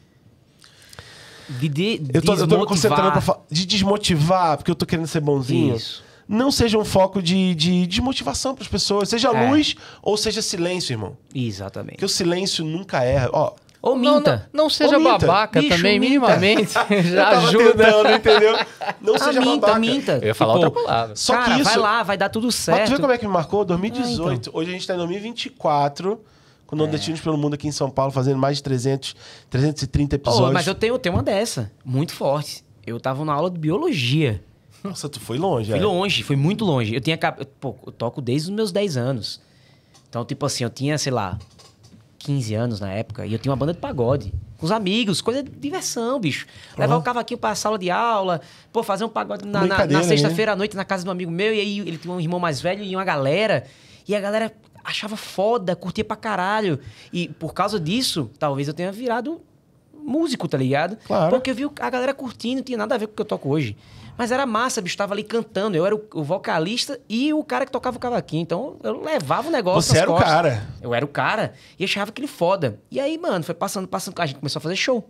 De, de eu, tô, eu tô me concentrando pra falar. De desmotivar, porque eu tô querendo ser bonzinho. Isso. Não seja um foco de, de desmotivação para as pessoas. Seja é. luz ou seja silêncio, irmão. Exatamente. Porque o silêncio nunca erra. Ó, ou minta. Não, não, não seja babaca Bicho, também, minta. minimamente. Já ajuda. Tentando, entendeu? Não ah, seja minta, babaca. Minta, Eu ia falar tipo, outra palavra. Só cara, que isso... vai lá, vai dar tudo certo. Mas tu vê como é que me marcou? 2018. Ah, então. Hoje a gente tá em 2024 com é. nordestinos é. pelo mundo aqui em São Paulo, fazendo mais de 300, 330 episódios. Oh, mas eu tenho, eu tenho uma dessa, muito forte. Eu tava na aula de biologia. Nossa, tu foi longe, Fui é. longe, foi muito longe. Eu tinha. Pô, eu toco desde os meus 10 anos. Então, tipo assim, eu tinha, sei lá, 15 anos na época, e eu tinha uma banda de pagode. Com os amigos, coisa de diversão, bicho. Levar uhum. o cavaquinho pra sala de aula, pô, fazer um pagode na, na, na né? sexta-feira à noite na casa de um amigo meu, e aí ele tinha um irmão mais velho e uma galera. E a galera achava foda, curtia pra caralho. E por causa disso, talvez eu tenha virado músico, tá ligado? Claro. Porque eu vi a galera curtindo, não tinha nada a ver com o que eu toco hoje. Mas era massa, bicho, tava ali cantando. Eu era o, vocalista e o cara que tocava o cavaquinho. Então eu levava o negócio. Você era costas. o cara. Eu era o cara e achava aquele foda. E aí, mano, foi passando, passando. A gente começou a fazer show.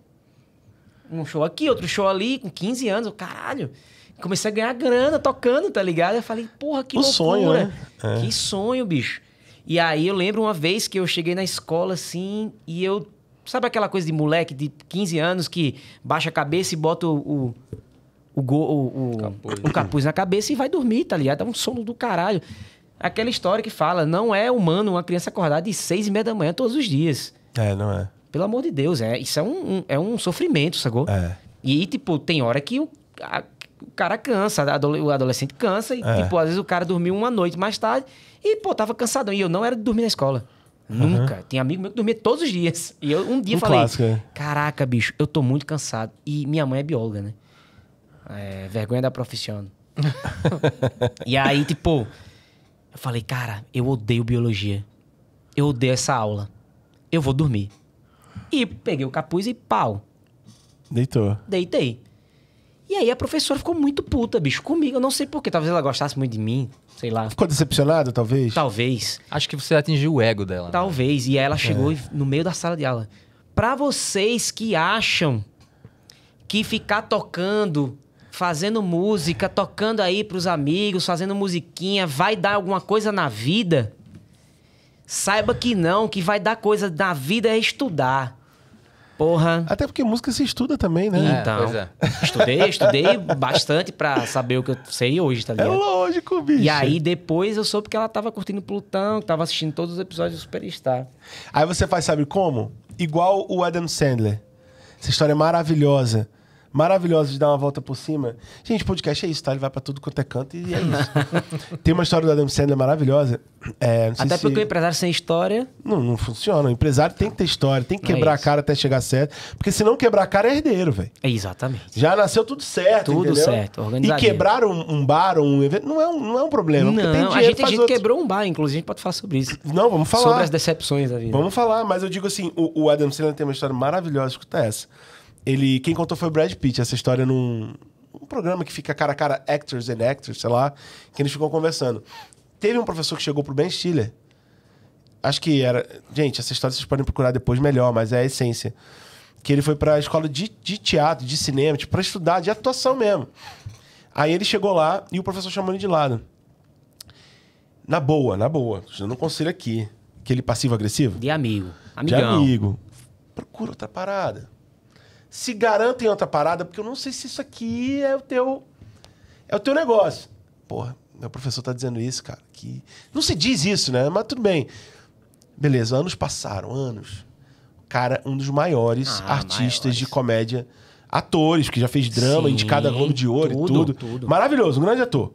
Um show aqui, outro show ali, com 15 anos, eu, caralho. Comecei a ganhar grana tocando, tá ligado? Eu falei, porra, que o loucura. Sonho, né? É. Que sonho, bicho. E aí eu lembro uma vez que eu cheguei na escola assim e eu. Sabe aquela coisa de moleque de 15 anos que baixa a cabeça e bota o. o, o, o, o capuz. o capuz na cabeça e vai dormir, tá ligado? Dá é um sono do caralho. Aquela história que fala, não é humano uma criança acordar de seis e meia da manhã todos os dias. É, não é. Pelo amor de Deus, é, isso é um, um é um sofrimento, sacou? É. E, tipo, tem hora que a, o cara cansa, o adolescente cansa, e, é. tipo, às vezes o cara dormiu uma noite mais tarde e, pô, tava cansadão. E eu não era de dormir na escola. Nunca. Uhum. Tem amigo meu que dormia todos os dias. E eu um dia um falei: clássico, é. Caraca, bicho, eu tô muito cansado. E minha mãe é bióloga, né? É, vergonha da profissão. e aí, tipo, eu falei: Cara, eu odeio biologia. Eu odeio essa aula. Eu vou dormir. E peguei o capuz e pau. Deitou. Deitei. E aí a professora ficou muito puta, bicho, comigo. Eu não sei porquê. Talvez ela gostasse muito de mim, sei lá. Ficou decepcionada, talvez? Talvez. Acho que você atingiu o ego dela. Né? Talvez. Né? E aí ela chegou é. no meio da sala de aula. Pra vocês que acham que ficar tocando, fazendo música, tocando aí pros amigos, fazendo musiquinha, vai dar alguma coisa na vida? Saiba que não, que vai dar coisa na vida é estudar. Porra. Até porque música se estuda também, né? Então, é, é, estudei, estudei bastante pra saber o que eu sei hoje, tá é ligado? É lógico, bicho. E aí depois eu soube que ela tava curtindo Plutão, que tava assistindo todos os episódios do Superstar. Aí você faz, sabe como? Igual o Adam Sandler. Essa história é maravilhosa maravilhosa de dar uma volta por cima. Gente, podcast é isso, tá? Ele vai pra tudo quanto é canto e é isso. Tem uma história do Adam Sandler maravilhosa. É, até porque o empresário sem história. Não, não funciona. O empresário tem que ter história, tem que é quebrar é a cara até chegar certo. Porque se não quebrar a cara, é herdeiro, velho. É exatamente. Já nasceu tudo certo. Tudo entendeu? certo. E quebrar um, um bar ou um evento não é um, não é um problema. Não, tem dinheiro, a gente, a gente quebrou um bar, inclusive, a gente pode falar sobre isso. Não, vamos falar. Sobre as decepções da vida. Vamos falar, mas eu digo assim: o, o Adam Sandler tem uma história maravilhosa, escuta essa. Ele, quem contou foi o Brad Pitt, essa história num um programa que fica cara a cara actors and actors, sei lá, que eles ficam conversando. Teve um professor que chegou pro Ben Stiller. Acho que era, gente, essa história vocês podem procurar depois melhor, mas é a essência. Que ele foi para a escola de, de teatro, de cinema, tipo, para estudar de atuação mesmo. Aí ele chegou lá e o professor chamou ele de lado. Na boa, na boa. Eu não conselho aqui. Aquele passivo agressivo? De amigo. Amigão. De amigo. Procura outra parada se garanta em outra parada, porque eu não sei se isso aqui é o teu é o teu negócio. Porra, meu professor tá dizendo isso, cara, que não se diz isso, né? Mas tudo bem. Beleza, anos passaram, anos. cara, um dos maiores ah, artistas maiores. de comédia, atores, que já fez drama, Sim, indicado a Globo de Ouro tudo, e tudo. tudo. Maravilhoso, um grande ator.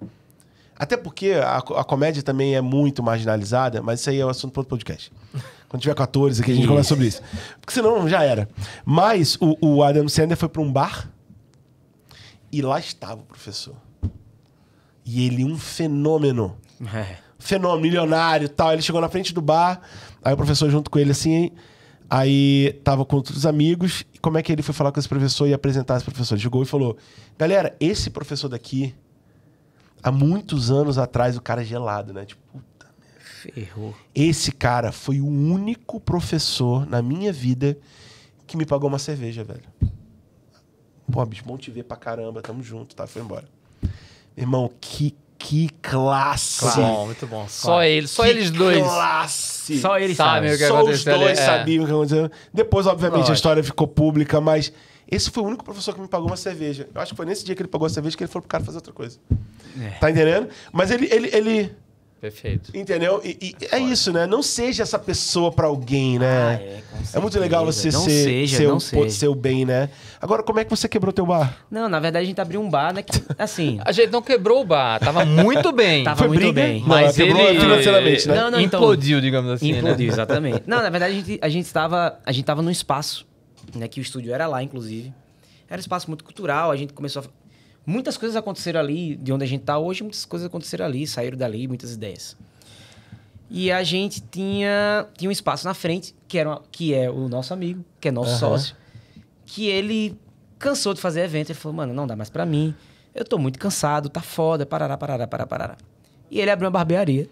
Até porque a, a comédia também é muito marginalizada, mas isso aí é o um assunto para outro podcast. Quando tiver 14 aqui, a gente conversa sobre isso. Porque senão já era. Mas o, o Adam Sandler foi para um bar e lá estava o professor. E ele, um fenômeno. É. Fenômeno, milionário tal. Ele chegou na frente do bar, aí o professor junto com ele assim. Aí tava com outros amigos. E como é que ele foi falar com esse professor e apresentar esse professor? Ele chegou e falou: Galera, esse professor daqui, há muitos anos atrás, o cara é gelado, né? Tipo, Ferrou. Esse cara foi o único professor na minha vida que me pagou uma cerveja, velho. Pô, bicho, bom te ver pra caramba, tamo junto, tá? Foi embora. Irmão, que, que classe! Claro, bom, muito bom. Só claro. ele, só que eles dois. classe! Só eles sabem o que só aconteceu. Só os dois é. sabiam o que aconteceu. Depois, obviamente, Lógico. a história ficou pública, mas esse foi o único professor que me pagou uma cerveja. Eu acho que foi nesse dia que ele pagou a cerveja que ele foi pro cara fazer outra coisa. É. Tá entendendo? Mas ele, ele, ele Perfeito. Entendeu? E, e é isso, né? Não seja essa pessoa para alguém, né? Ah, é, é, muito legal você não ser, seja, ser, não o, ser o bem, né? Agora, como é que você quebrou teu bar? Não, na verdade a gente abriu um bar, né? Que, assim. a gente não quebrou o bar, tava muito bem. tava Foi muito briga? bem. Não, mas ele financeiramente, né? Não, não, então. implodiu, então, digamos assim. Né? Implodiu, né? exatamente. não, na verdade a gente, a gente tava, a gente tava num espaço, né, que o estúdio era lá inclusive. Era um espaço muito cultural, a gente começou a Muitas coisas aconteceram ali, de onde a gente está hoje, muitas coisas aconteceram ali, saíram dali, muitas ideias. E a gente tinha, tinha um espaço na frente, que, era, que é o nosso amigo, que é nosso uhum. sócio, que ele cansou de fazer evento. Ele falou, mano, não dá mais para mim. Eu tô muito cansado, tá foda, parará, parará, parará, parará. E ele abriu uma barbearia.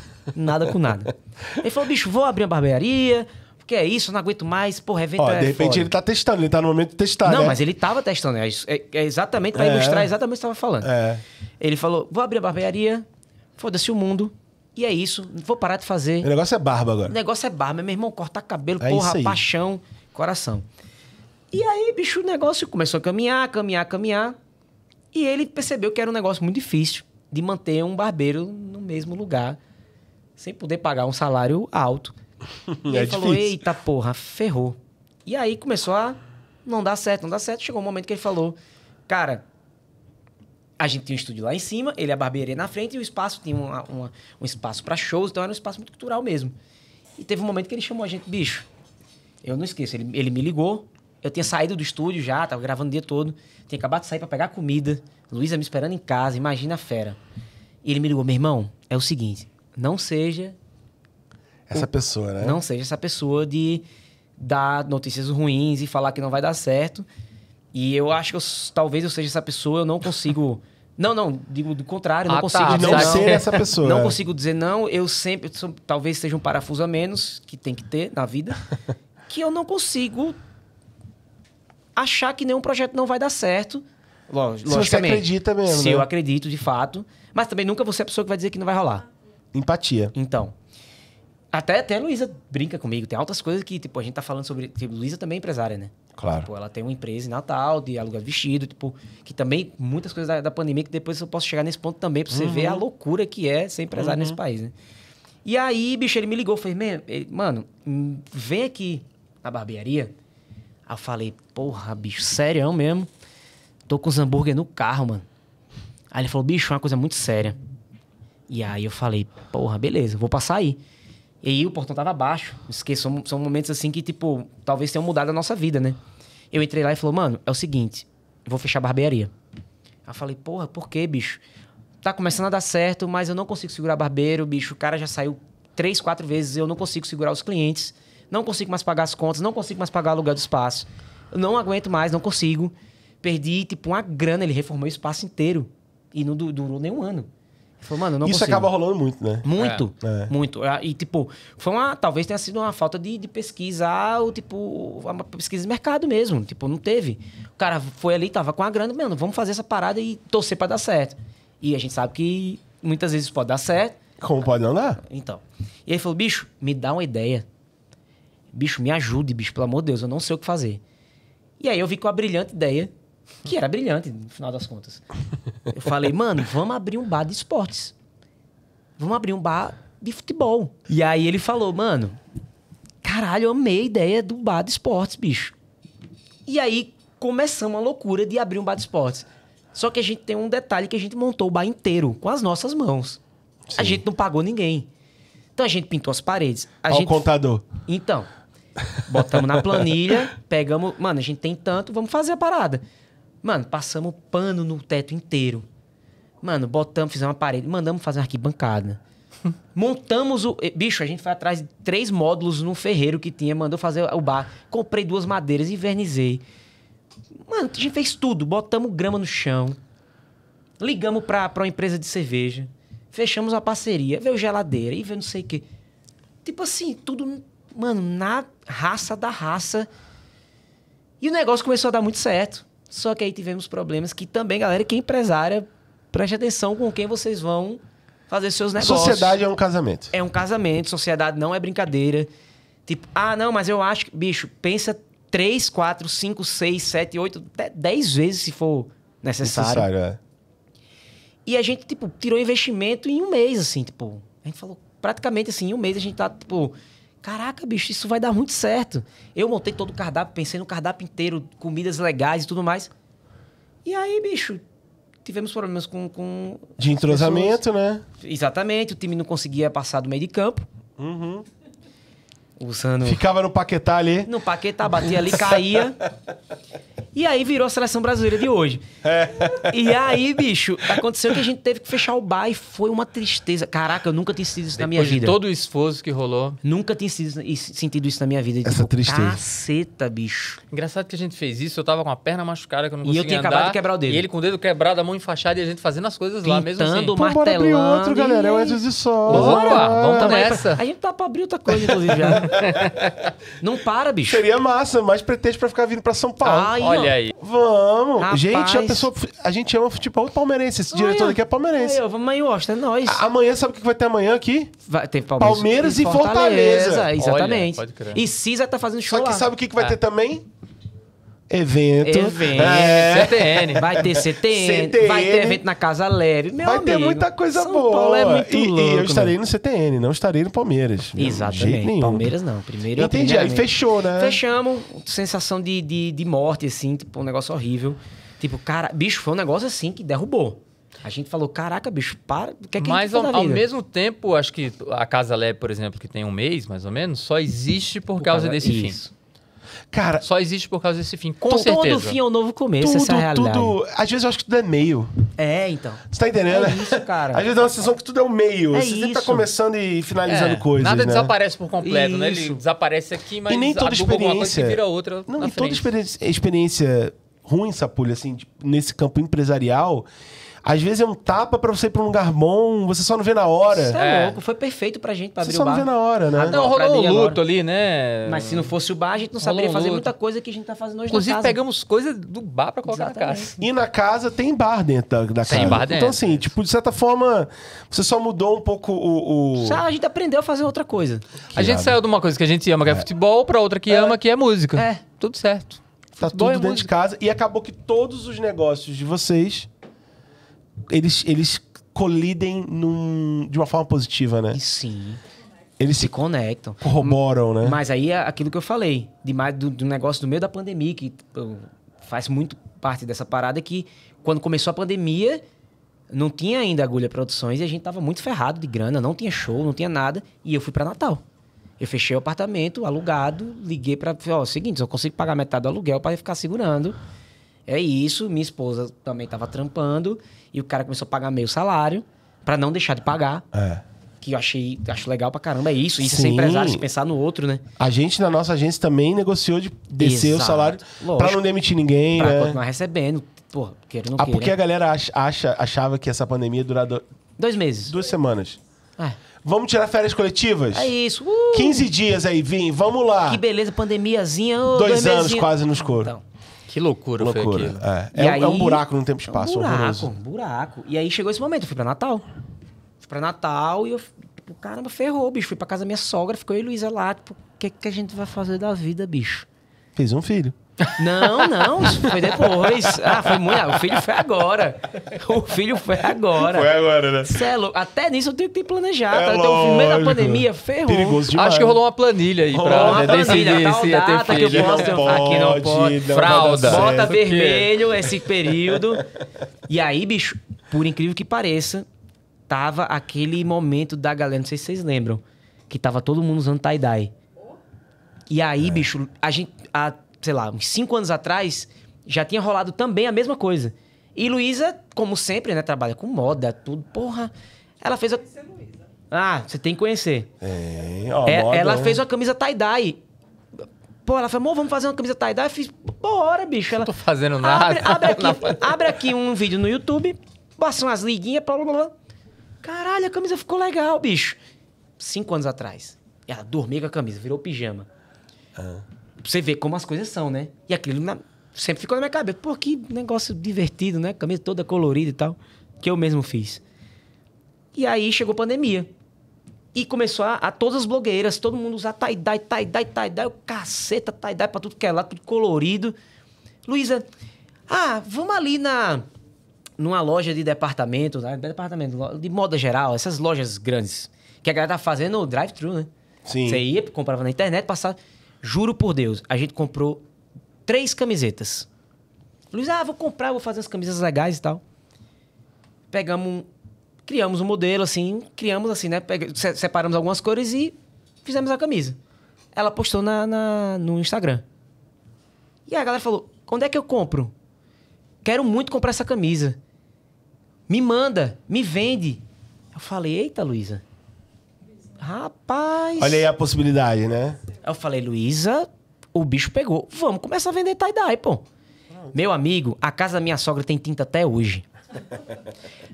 nada com nada. Ele falou, bicho, vou abrir uma barbearia, que é isso? não aguento mais, porra, evento Ó, é de repente foda. ele tá testando, ele tá no momento de testar, Não, né? mas ele tava testando, é, é, é exatamente pra é. ilustrar exatamente o que você tava falando. É. Ele falou, vou abrir a barbearia, foda-se o mundo, e é isso, vou parar de fazer. O negócio é barba agora. O negócio é barba, meu irmão, cortar cabelo, é porra, paixão, coração. E aí, bicho, o negócio começou a caminhar, caminhar, caminhar, e ele percebeu que era um negócio muito difícil de manter um barbeiro no mesmo lugar, sem poder pagar um salário alto. E é aí falou: eita porra, ferrou. E aí começou a não dar certo, não dar certo. Chegou um momento que ele falou: cara, a gente tinha um estúdio lá em cima, ele a barbearia na frente e o espaço tinha uma, uma, um espaço para shows, então era um espaço muito cultural mesmo. E teve um momento que ele chamou a gente, bicho. Eu não esqueço, ele, ele me ligou. Eu tinha saído do estúdio já, tava gravando o dia todo. Tinha acabado de sair para pegar comida. Luísa me esperando em casa, imagina a fera. E ele me ligou, meu irmão, é o seguinte, não seja essa o, pessoa, né? Não seja essa pessoa de dar notícias ruins e falar que não vai dar certo. E eu acho que eu, talvez eu seja essa pessoa, eu não consigo. Não, não, digo do contrário, ah, tá. não consigo tá, dizer não. ser essa pessoa. Não consigo dizer não, eu sempre, talvez seja um parafuso a menos, que tem que ter na vida, que eu não consigo achar que nenhum projeto não vai dar certo. Log, se você acredita mesmo. Se né? eu acredito, de fato. Mas também nunca vou ser a pessoa que vai dizer que não vai rolar. Empatia. Então. Até, até a Luísa brinca comigo. Tem altas coisas que, tipo, a gente tá falando sobre. Tipo, Luísa também é empresária, né? Claro. Tipo, ela tem uma empresa em Natal de alugar vestido, tipo, que também muitas coisas da, da, pandemia que depois eu posso chegar nesse ponto também pra você uhum. ver a loucura que é ser empresário uhum. nesse país, né? E aí, bicho, ele me ligou, fez, eh, mano, hum, vem aqui na barbearia. Aí eu falei, porra, bicho, sério mesmo? Tô com os hambúrguer no carro, mano. Aí ele falou, bicho, é uma coisa muito séria. E aí eu falei, porra, beleza, vou passar aí. E aí o portão tava baixo. Esqueço, são, são momentos assim que, tipo, talvez tenham mudado a nossa vida, né? Eu entrei lá e falou, mano, é o seguinte, vou fechar a barbearia. Aí eu falei, porra, por quê, bicho? Tá começando a dar certo, mas eu não consigo segurar barbeiro, bicho. O cara já saiu três, quatro vezes, eu não consigo segurar os clientes, não consigo mais pagar as contas, não consigo mais pagar o aluguel do espaço. Eu não aguento mais, não consigo. Perdi, tipo, uma grana, ele reformou o espaço inteiro. E não durou nem um ano. Falei, mano, não Isso consigo. acaba rolando muito, né? Muito, é. muito. É, e, tipo, foi uma, talvez tenha sido uma falta de, de pesquisa, ou, tipo, uma pesquisa de mercado mesmo. Tipo, não teve. O cara foi ali, tava com a grana, mano, vamos fazer essa parada e torcer para dar certo. E a gente sabe que muitas vezes pode dar certo. Como pode não dar? Então. E ele falou, bicho, me dá uma ideia. Bicho, me ajude, bicho, pelo amor de Deus, eu não sei o que fazer. E aí eu vi com a brilhante ideia que era brilhante, no final das contas. Eu falei, mano, vamos abrir um bar de esportes. Vamos abrir um bar de futebol. E aí ele falou, mano, caralho, eu amei a ideia do bar de esportes, bicho. E aí começamos a loucura de abrir um bar de esportes. Só que a gente tem um detalhe que a gente montou o bar inteiro com as nossas mãos. Sim. A gente não pagou ninguém. Então a gente pintou as paredes. A contador. Então, botamos na planilha, pegamos, mano, a gente tem tanto, vamos fazer a parada. Mano, passamos pano no teto inteiro. Mano, botamos, fizemos uma parede, mandamos fazer uma arquibancada. Montamos o. Eh, bicho, a gente foi atrás de três módulos num ferreiro que tinha, mandou fazer o bar. Comprei duas madeiras, invernizei. Mano, a gente fez tudo. Botamos grama no chão. Ligamos pra, pra uma empresa de cerveja. Fechamos a parceria. Veio geladeira e veio não sei o quê. Tipo assim, tudo. Mano, na raça da raça. E o negócio começou a dar muito certo. Só que aí tivemos problemas que também, galera, que é empresária, preste atenção com quem vocês vão fazer seus negócios. Sociedade é um casamento. É um casamento, sociedade não é brincadeira. Tipo, ah, não, mas eu acho que. Bicho, pensa 3, 4, 5, 6, 7, 8, 10 vezes se for necessário. Necessário, é. E a gente, tipo, tirou investimento em um mês, assim, tipo. A gente falou praticamente assim, em um mês a gente tá, tipo Caraca, bicho, isso vai dar muito certo. Eu montei todo o cardápio, pensei no cardápio inteiro, comidas legais e tudo mais. E aí, bicho, tivemos problemas com. com de entrosamento, né? Exatamente, o time não conseguia passar do meio de campo. Uhum. Usando... Ficava no Paquetá ali. No Paquetá, batia ali, caía. E aí virou a seleção brasileira de hoje. É. E aí, bicho, aconteceu que a gente teve que fechar o bar e foi uma tristeza. Caraca, eu nunca tinha sido isso Depois na minha vida. De todo o esforço que rolou. Nunca tinha sido, sentido isso na minha vida. Essa tipo, tristeza. Caceta, bicho. Engraçado que a gente fez isso. Eu tava com a perna machucada que eu não conseguia. E eu tinha andar, acabado de quebrar o dedo. E ele com o dedo quebrado, a mão enfaixada e a gente fazendo as coisas Pintando, lá mesmo assim. Pô, martelando. Bora abrir outro, galera. É o Edson de Sol. Bora! Vamos também. Pra... A gente tá pra abrir outra coisa, inclusive, já. não para, bicho. Seria massa, mais pretexto pra ficar vindo pra São Paulo. Ai, Olha aí. Vamos. Rapaz. Gente, a, pessoa, a gente ama futebol palmeirense. Esse diretor amanhã. aqui é palmeirense. eu vamos aí, Washington, é nóis. amanhã, sabe o que vai ter amanhã aqui? Vai, ter Palmeiras, Palmeiras e Fortaleza. Fortaleza exatamente. Olha, e Cisa tá fazendo show Só que lá. sabe o que vai é. ter também? Evento. Evento. É. CTN. Vai ter CTN, CTN, Vai ter evento na Casa Leve. Meu vai amigo, ter muita coisa São boa. Paulo é muito e, louco, e eu estarei meu. no CTN, não estarei no Palmeiras. Exatamente. Palmeiras não. Primeiro Entendi. Aí fechou, né? Fechamos. Sensação de, de, de morte, assim. Tipo, um negócio horrível. Tipo, cara, bicho, foi um negócio assim que derrubou. A gente falou, caraca, bicho, para. O que é que Mas tá ao, ao, mesmo tempo, acho que a Casa Lé, por exemplo, que tem um mês, mais ou menos, só existe por, por causa, causa, desse isso. fim. Cara. Só existe por causa desse fim, com todo certeza. Todo fim é um novo começo, tudo, essa é a realidade. Tudo, às vezes eu acho que tudo é meio. É, então. Você tá entendendo? É né? isso, cara. Às vezes dá uma sensação que tudo é o um meio. É Você tá isso. tá começando e finalizando é, coisas. Nada né? desaparece por completo, isso. né? Ele desaparece aqui, mas. E nem toda experiência. Vira outra não, e frente. toda experiência, experiência ruim, Sapulha, assim, nesse campo empresarial às vezes é um tapa para você ir pra um lugar bom, você só não vê na hora. Você tá é, é. louco, foi perfeito pra gente pra você abrir o bar. Você só não vê na hora, né? Ah, não, rolou é um luto agora. ali, né? Mas se não fosse o bar, a gente não rolou saberia um fazer luto. muita coisa que a gente tá fazendo hoje Inclusive, pegamos coisa do bar pra colocar Exatamente. na casa. E na casa tem bar dentro da, da tem casa. bar dentro. Então, assim, tipo, de certa forma, você só mudou um pouco o... o... Já, a gente aprendeu a fazer outra coisa. Que a gente saiu de uma coisa que a gente ama, que é, é futebol, pra outra que é. ama, que é música. É. Tudo certo. Tá futebol tudo é dentro música. de casa. E acabou que todos os negócios de vocês eles, eles colidem num, de uma forma positiva, né? sim. Eles se, se conectam. Corroboram, né? Mas aí é aquilo que eu falei, de mais, do, do negócio do meio da pandemia, que faz muito parte dessa parada, é que quando começou a pandemia, não tinha ainda agulha produções e a gente tava muito ferrado de grana, não tinha show, não tinha nada, e eu fui para Natal. Eu fechei o apartamento, alugado, liguei para, ó, é seguinte, eu consigo pagar metade do aluguel para ficar segurando. É isso, minha esposa também tava trampando e o cara começou a pagar meio salário para não deixar de pagar. É. Que eu achei acho legal pra caramba. É isso, isso Sim. é ser empresário, se pensar no outro, né? A gente na nossa agência também negociou de descer Exato. o salário Lógico. pra não demitir ninguém, pra né? continuar recebendo, porra, queira não ah, queira. Porque a galera acha, acha, achava que essa pandemia ia durar do... dois meses. Duas semanas. É. Vamos tirar férias coletivas? É isso. Uh! 15 dias aí, Vim. Vamos lá. Que beleza, pandemiazinha. Oh, dois, dois anos quase nos couro. Então. Que loucura, loucura foi é. É, aí, é. um buraco no tempo espaço, é um buraco, é um buraco. E aí chegou esse momento, eu fui pra Natal. Fui pra Natal e eu, tipo, caramba, ferrou, bicho. Fui pra casa da minha sogra, ficou eu e Luísa lá, tipo, o que, é que a gente vai fazer da vida, bicho? Fiz um filho. Não, não, isso foi depois. Ah, foi muito. Ah, o filho foi agora. O filho foi agora. Foi agora, né? Celo, é Até nisso eu tenho que planejar. É tá? Então, no meio da pandemia, ferrou. Perigoso demais. Acho que rolou uma planilha aí pra né, decidir se ia ter filho. Que eu posso, não pode, aqui não pode. Não Fralda. Bota vermelho esse período. E aí, bicho, por incrível que pareça, tava aquele momento da galera, não sei se vocês lembram, que tava todo mundo usando tie-dye. E aí, é. bicho, a gente. A, sei lá, uns cinco anos atrás, já tinha rolado também a mesma coisa. E Luísa, como sempre, né, trabalha com moda, tudo, porra. Ela fez a. Ah, você tem que conhecer. É, ó, ela fez uma camisa tie-dye. Pô, ela falou, amor, vamos fazer uma camisa tie-dye? Eu fiz, bora, bicho. Ela, não tô fazendo nada. Abre, abre, aqui, abre aqui, um vídeo no YouTube, passa umas liguinhas, blá, blá, blá. Caralho, a camisa ficou legal, bicho. Cinco anos atrás. Ela dormia com a camisa, virou pijama. Ah você vê como as coisas são, né? E aquilo na... sempre ficou na minha cabeça. Pô, que negócio divertido, né? Camisa toda colorida e tal. Que eu mesmo fiz. E aí chegou a pandemia. E começou a, a todas as blogueiras, todo mundo usar tie-dye, tie-dye, tie-dye. O caceta, tie-dye pra tudo que é lá, tudo colorido. Luísa, ah, vamos ali na numa loja de departamento, né? departamento, de moda geral, essas lojas grandes, que a galera tá fazendo o drive-thru, né? Sim. Você ia, comprava na internet, passava. Juro por Deus, a gente comprou três camisetas. Luiz, ah, vou comprar, vou fazer as camisas legais e tal. Pegamos Criamos um modelo, assim, criamos assim, né? Pega, separamos algumas cores e fizemos a camisa. Ela postou na, na, no Instagram. E a galera falou: quando é que eu compro? Quero muito comprar essa camisa. Me manda, me vende. Eu falei, eita, Luísa. Rapaz. Olha aí a possibilidade, né? eu falei, Luísa, o bicho pegou. Vamos começar a vender tie-dye, pô. Meu amigo, a casa da minha sogra tem tinta até hoje.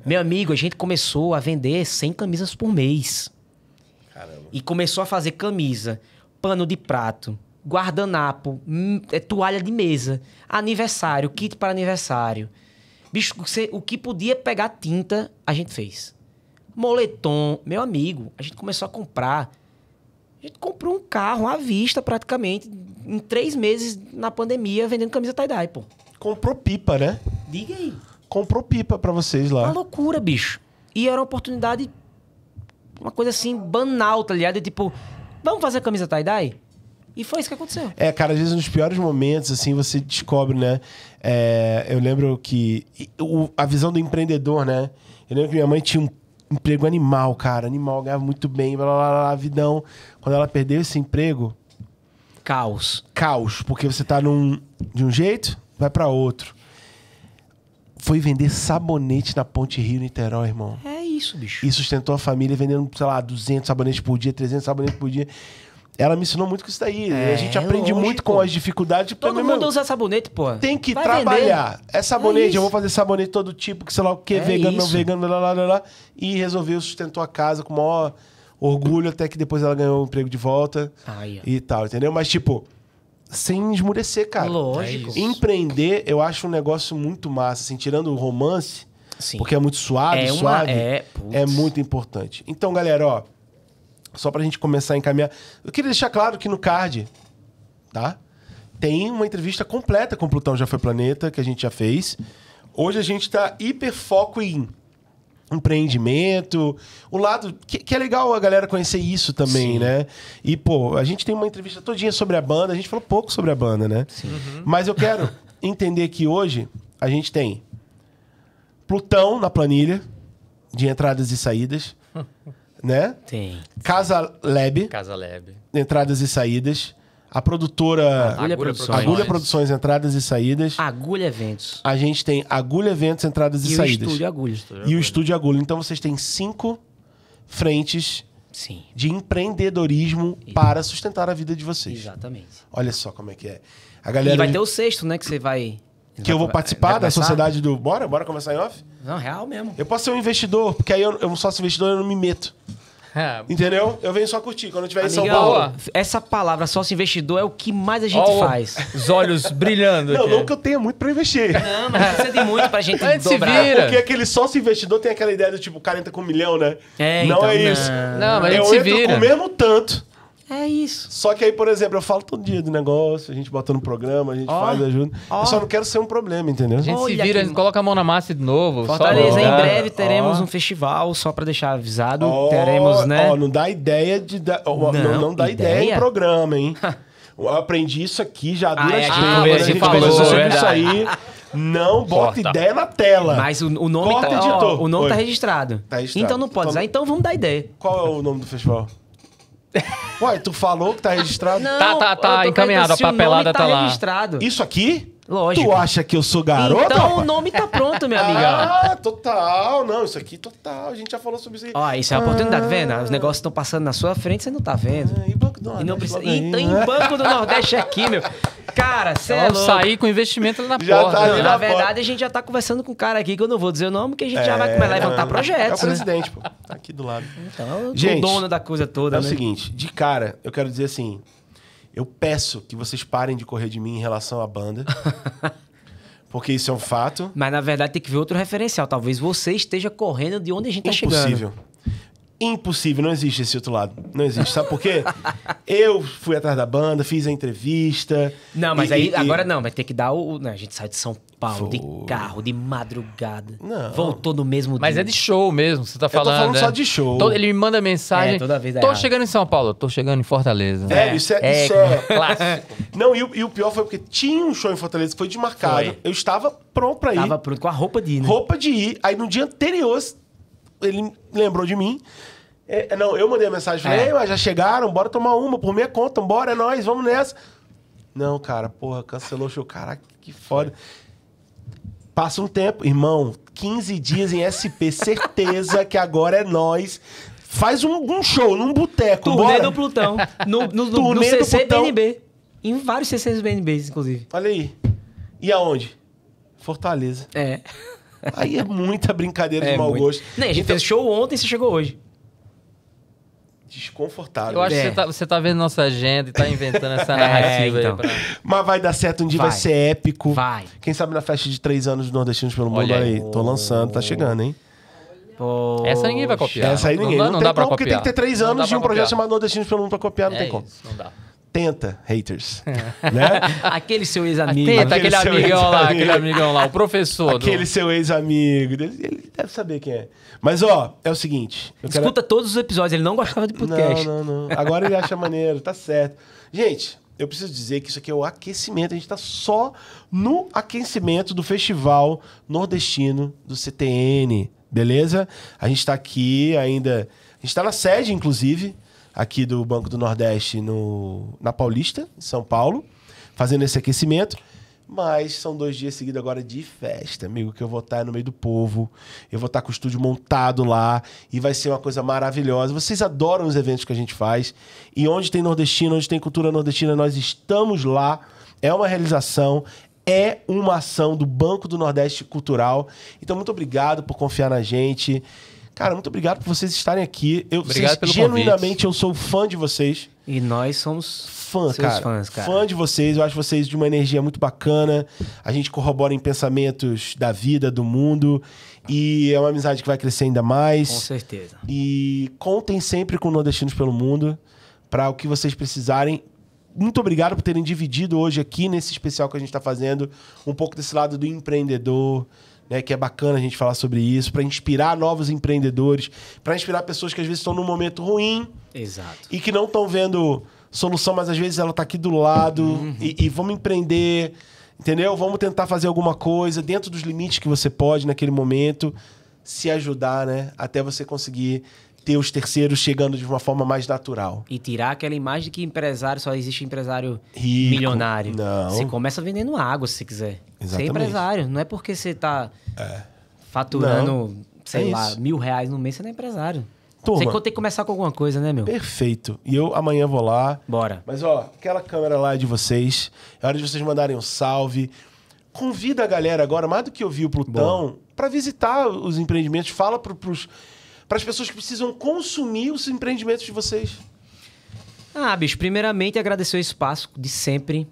Meu amigo, a gente começou a vender 100 camisas por mês. Caramba. E começou a fazer camisa, pano de prato, guardanapo, é, toalha de mesa, aniversário, kit para aniversário. Bicho, o que podia pegar tinta, a gente fez. Moletom, meu amigo, a gente começou a comprar a gente comprou um carro à vista, praticamente, em três meses na pandemia, vendendo camisa tie-dye, pô. Comprou pipa, né? Diga aí. Comprou pipa para vocês lá. Uma loucura, bicho. E era uma oportunidade, uma coisa assim, banal, tá ligado? Tipo, vamos fazer camisa tie-dye? E foi isso que aconteceu. É, cara, às vezes nos piores momentos, assim, você descobre, né? É, eu lembro que. O, a visão do empreendedor, né? Eu lembro que minha mãe tinha um emprego animal, cara. Animal, ganhava muito bem, blá, blá, blá, vidão. Quando ela perdeu esse emprego... Caos. Caos, porque você tá num, de um jeito, vai para outro. Foi vender sabonete na Ponte Rio-Niterói, irmão. É isso, bicho. E sustentou a família vendendo, sei lá, 200 sabonetes por dia, 300 sabonetes por dia ela me ensinou muito com isso daí. É, a gente é, aprende muito com as dificuldades. Todo mundo usa sabonete, pô. Tem que Vai trabalhar. Vender. É, é sabonete, é eu vou fazer sabonete todo tipo, que sei lá o que, é vegano, isso. não vegano, lá, lá, lá, lá. E resolveu, sustentou a casa com o maior orgulho, até que depois ela ganhou o emprego de volta Ai, e tal, entendeu? Mas, tipo, sem esmurecer, cara. Lógico. É Empreender, eu acho um negócio muito massa, assim, tirando o romance, Sim. porque é muito suave, é suave, uma... é, é muito importante. Então, galera, ó só para a gente começar a encaminhar, eu queria deixar claro que no card, tá? Tem uma entrevista completa com Plutão Já Foi Planeta, que a gente já fez. Hoje a gente está hiper foco em empreendimento, o lado que, que, é legal a galera conhecer isso também, Sim. né? E pô, a gente tem uma entrevista todinha sobre a banda, a gente falou pouco sobre a banda, né? Uhum. Mas eu quero entender que hoje a gente tem Plutão na planilha de entradas e saídas, né? Tem. Casa Lab. Casa Lab. Entradas e saídas. A produtora Agulha, Agulha Produções. Agulha Produções, entradas e saídas. Agulha Eventos. A gente tem Agulha Eventos, entradas e, e saídas. E o Estúdio Agulha. Estúdio Agulha. e o Estúdio Agulha. Então vocês têm cinco frentes Sim. de empreendedorismo Isso. para sustentar a vida de vocês. Exatamente. Olha só como é que é. A galera e vai ter o sexto, né, que você vai... Que eu vou participar da sociedade do... Bora? Bora começar em off? Não, real mesmo. Eu posso ser um investidor, porque aí eu, eu sócio investidor eu não me meto. É. Entendeu? Eu venho só curtir. Quando eu estiver em São Paulo. essa palavra sócio investidor é o que mais a gente faz. Os olhos brilhando. Não, aqui. não que eu tenha muito pra investir. Não, mas você tem muito pra gente Antes dobrar. Se vira. Porque aquele sócio investidor tem aquela ideia do tipo, o cara entra com um milhão, né? É, não então, é isso. Não, não mas eu entro se vira. com o mesmo tanto. É isso. Só que aí, por exemplo, eu falo todo dia do negócio, a gente bota no programa, a gente oh, faz, ajuda. Oh. Eu só não quero ser um problema, entendeu? A gente Olha se vira, que... coloca a mão na massa de novo. Fortaleza, em breve teremos oh. um festival, só para deixar avisado. teremos, né? Ó, não dá ideia de. Da... Não, não, não, dá ideia, em programa, hein? eu aprendi isso aqui já duas ah, é, tempo. É, a gente falou sobre isso é aí. Não bota Corta. ideia na tela. Mas o, o nome, Corta, tá, ó, o nome tá registrado. tá, registrado. Então não pode então, usar, então vamos dar ideia. Qual é o nome do festival? Ué, tu falou que tá registrado? Não, tá, tá, tá encaminhado, a papelada tá, tá lá. Registrado. Isso aqui? Lógico. Tu acha que eu sou garoto? Então o nome tá pronto, minha amiga. ah, total. Não, isso aqui total. A gente já falou sobre isso aí. Ó, isso é a ah. oportunidade, vendo? Os negócios estão passando na sua frente, você não tá vendo. Ah, e Banco do Nordeste. E não precisa... Então, em Banco do Nordeste aqui, meu. Cara, você é sair com investimento lá na já porta. Tá né? na, na porta. verdade, a gente já tá conversando com um cara aqui que eu não vou dizer o nome, porque a gente é... já vai a levantar projetos. É o né? presidente, né? pô. Tá aqui do lado. Então, eu O dono da coisa toda, é né? É o seguinte, de cara, eu quero dizer assim, eu peço que vocês parem de correr de mim em relação à banda. porque isso é um fato. Mas na verdade tem que ver outro referencial. Talvez você esteja correndo de onde a gente está chegando. Impossível impossível, não existe esse outro lado. Não existe. Sabe por quê? eu fui atrás da banda, fiz a entrevista. Não, mas e, aí e, agora não, vai ter que dar o. Né, a gente sai de São Paulo, foi. de carro, de madrugada. Não. Voltou no mesmo mas é dia. Mas é de show mesmo, você tá falando. Eu tô falando né? só é. de show. ele me manda mensagem. É, toda vez é Tô errado. chegando em São Paulo, tô chegando em Fortaleza. É, isso é, é, isso é. clássico. Não, e, e, o pior foi porque tinha um show em Fortaleza que foi desmarcado. Foi. Eu estava pronto pra ir. Tava pronto com a roupa de ir, né? Roupa de ir. Aí no dia anterior ele lembrou de mim. É, é, não, eu mandei a mensagem, falei, é. mas já chegaram, bora tomar uma, por minha conta, bora, é nós, vamos nessa. Não, cara, porra, cancelou o show. Caraca, que foda. Passa um tempo, irmão, 15 dias em SP, certeza que agora é nós. Faz um, um show num boteco, Turnê bora. do Plutão, no, no, no, no CCBNB. Em vários CCBNBs, inclusive. Olha aí. E aonde? Fortaleza. É. Aí é muita brincadeira é de mau muito. gosto. Nem, a gente então... fez show ontem e você chegou hoje. Desconfortável. Eu acho é. que você tá, você tá, vendo nossa agenda e tá inventando essa é, narrativa é, então. aí. Pra... Mas vai dar certo, um dia vai. vai. ser épico. Vai. Quem sabe na festa de três anos do Nordestinos pelo Mundo aí. Tô lançando, tá chegando, hein? Poxa. Essa ninguém vai copiar. Essa aí ninguém. Não, dá, não, não dá pra como, copiar. Porque tem que ter três anos de um copiar. projeto chamado Nordestinos pelo Mundo pra copiar, não é tem isso, como. Não dá atenta, haters. É. Né? aquele seu ex-amigo. Atenta, aquele, aquele amigão lá, aquele amigão lá, o professor. Aquele do... seu ex-amigo. Ele, deve saber quem é. Mas, ó, é o seguinte. Escuta quero... todos os episódios, ele não gostava de podcast. Não, não, não. Agora ele acha maneiro, tá certo. Gente, eu preciso dizer que isso aqui é o aquecimento. A gente está só no aquecimento do Festival Nordestino do CTN, beleza? A gente está aqui ainda. A gente está na sede, inclusive aqui do Banco do Nordeste no, na Paulista, em São Paulo, fazendo esse aquecimento. Mas são dois dias seguidos agora de festa, amigo, que eu vou estar tá no meio do povo. Eu vou estar tá com o estúdio montado lá e vai ser uma coisa maravilhosa. Vocês adoram os eventos que a gente faz. E onde tem nordestino, onde tem cultura nordestina, nós estamos lá. É uma realização, é uma ação do Banco do Nordeste Cultural. Então, muito obrigado por confiar na gente. Cara, muito obrigado por vocês estarem aqui. Eu, obrigado vocês, pelo genuinamente, convite. eu sou fã de vocês. E nós somos fã, cara. Fãs, cara. Fã de vocês. Eu acho vocês de uma energia muito bacana. A gente corrobora em pensamentos da vida, do mundo. E é uma amizade que vai crescer ainda mais. Com certeza. E contem sempre com Nordestinos pelo Mundo para o que vocês precisarem. Muito obrigado por terem dividido hoje aqui nesse especial que a gente está fazendo um pouco desse lado do empreendedor, né, que é bacana a gente falar sobre isso, para inspirar novos empreendedores, para inspirar pessoas que às vezes estão num momento ruim Exato. e que não estão vendo solução, mas às vezes ela está aqui do lado uhum. e, e vamos empreender, entendeu? Vamos tentar fazer alguma coisa dentro dos limites que você pode naquele momento, se ajudar, né? Até você conseguir ter os terceiros chegando de uma forma mais natural. E tirar aquela imagem de que empresário só existe empresário Rico. milionário. Não. Você começa vendendo água, se quiser. É Exatamente. empresário. Não é porque você está é. faturando, não. sei é lá, isso. mil reais no mês, você não é empresário. Turma, você tem que começar com alguma coisa, né, meu? Perfeito. E eu amanhã vou lá. Bora. Mas, ó, aquela câmera lá é de vocês. É hora de vocês mandarem um salve. Convida a galera agora, mais do que eu vi o Plutão, para visitar os empreendimentos. Fala para os para as pessoas que precisam consumir os empreendimentos de vocês? Ah, bicho, primeiramente agradecer o espaço de sempre.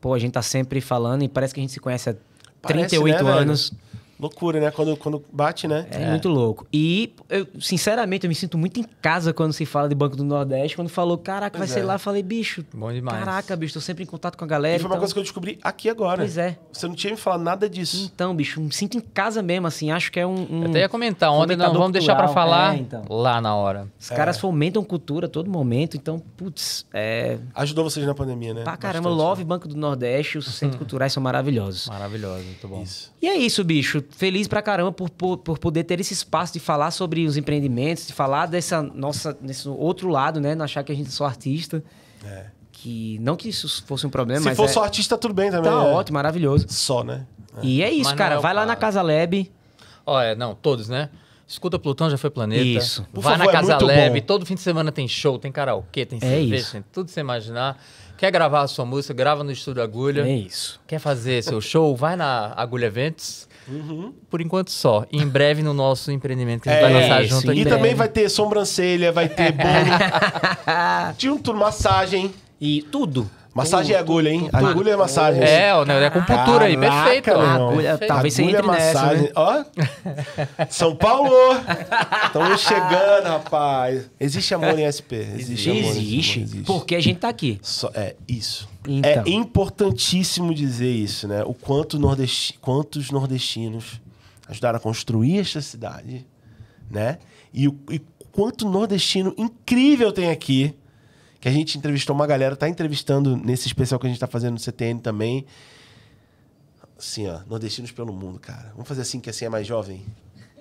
Pô, a gente tá sempre falando e parece que a gente se conhece há parece, 38 né, anos. Velho? Loucura, né? Quando, quando bate, né? É, é. muito louco. E, eu, sinceramente, eu me sinto muito em casa quando se fala de Banco do Nordeste. Quando falou, caraca, pois vai é. ser lá, eu falei, bicho. Bom demais. Caraca, bicho, tô sempre em contato com a galera. E foi então... uma coisa que eu descobri aqui agora. Pois é. Você não tinha me falado nada disso. Então, bicho, me sinto em casa mesmo, assim. Acho que é um. um... Eu até ia comentar ontem, não vamos cultural. deixar para falar é, então. lá na hora. Os caras é. fomentam cultura a todo momento, então, putz. É Ajudou vocês na pandemia, né? Pra caramba, Bastante, love né? Banco do Nordeste, os centros culturais são maravilhosos. Maravilhosos, muito bom. Isso. E é isso, bicho feliz pra caramba por, por, por, poder ter esse espaço de falar sobre os empreendimentos, de falar dessa nossa, desse outro lado, né? Não achar que a gente é só artista. É. Que não que isso fosse um problema, Se mas. Se for é... só artista, tudo bem também. Tá é. ótimo, maravilhoso. Só, né? É. E é isso, mas cara. É Vai lá na Casa Lab. é não, todos, né? Escuta Plutão já foi planeta. Isso. Por Vai favor, na é Casa é Bom. Todo fim de semana tem show, tem karaokê, tem é cerveja, isso. tem tudo que você imaginar. Quer gravar a sua música? Grava no Estúdio Agulha. É isso. Quer fazer seu show? Vai na Agulha Eventos. Uhum. Por enquanto só. E em breve no nosso empreendimento que a gente é, vai lançar junto sim. aqui. E também vai ter sobrancelha, vai ter bolo. Tinha um massagem. E tudo. Massagem é agulha, hein? Agulha é massagem. É, o né? é acupuntura aí, perfeito. Né? Agulha, talvez você entre é né? massagem. nessa. Ó, São Paulo! Estamos chegando, rapaz. Existe amor em SP. Existe, existe, amor Porque a gente tá aqui. Só, é, isso. É então. É importantíssimo dizer isso, né? O quanto nordesti... quantos nordestinos ajudaram a construir esta cidade, né? E, e quanto nordestino incrível tem aqui que a gente entrevistou uma galera, tá entrevistando nesse especial que a gente tá fazendo no CTN também. Assim, ó, nordestinos pelo mundo, cara. Vamos fazer assim, que assim é mais jovem?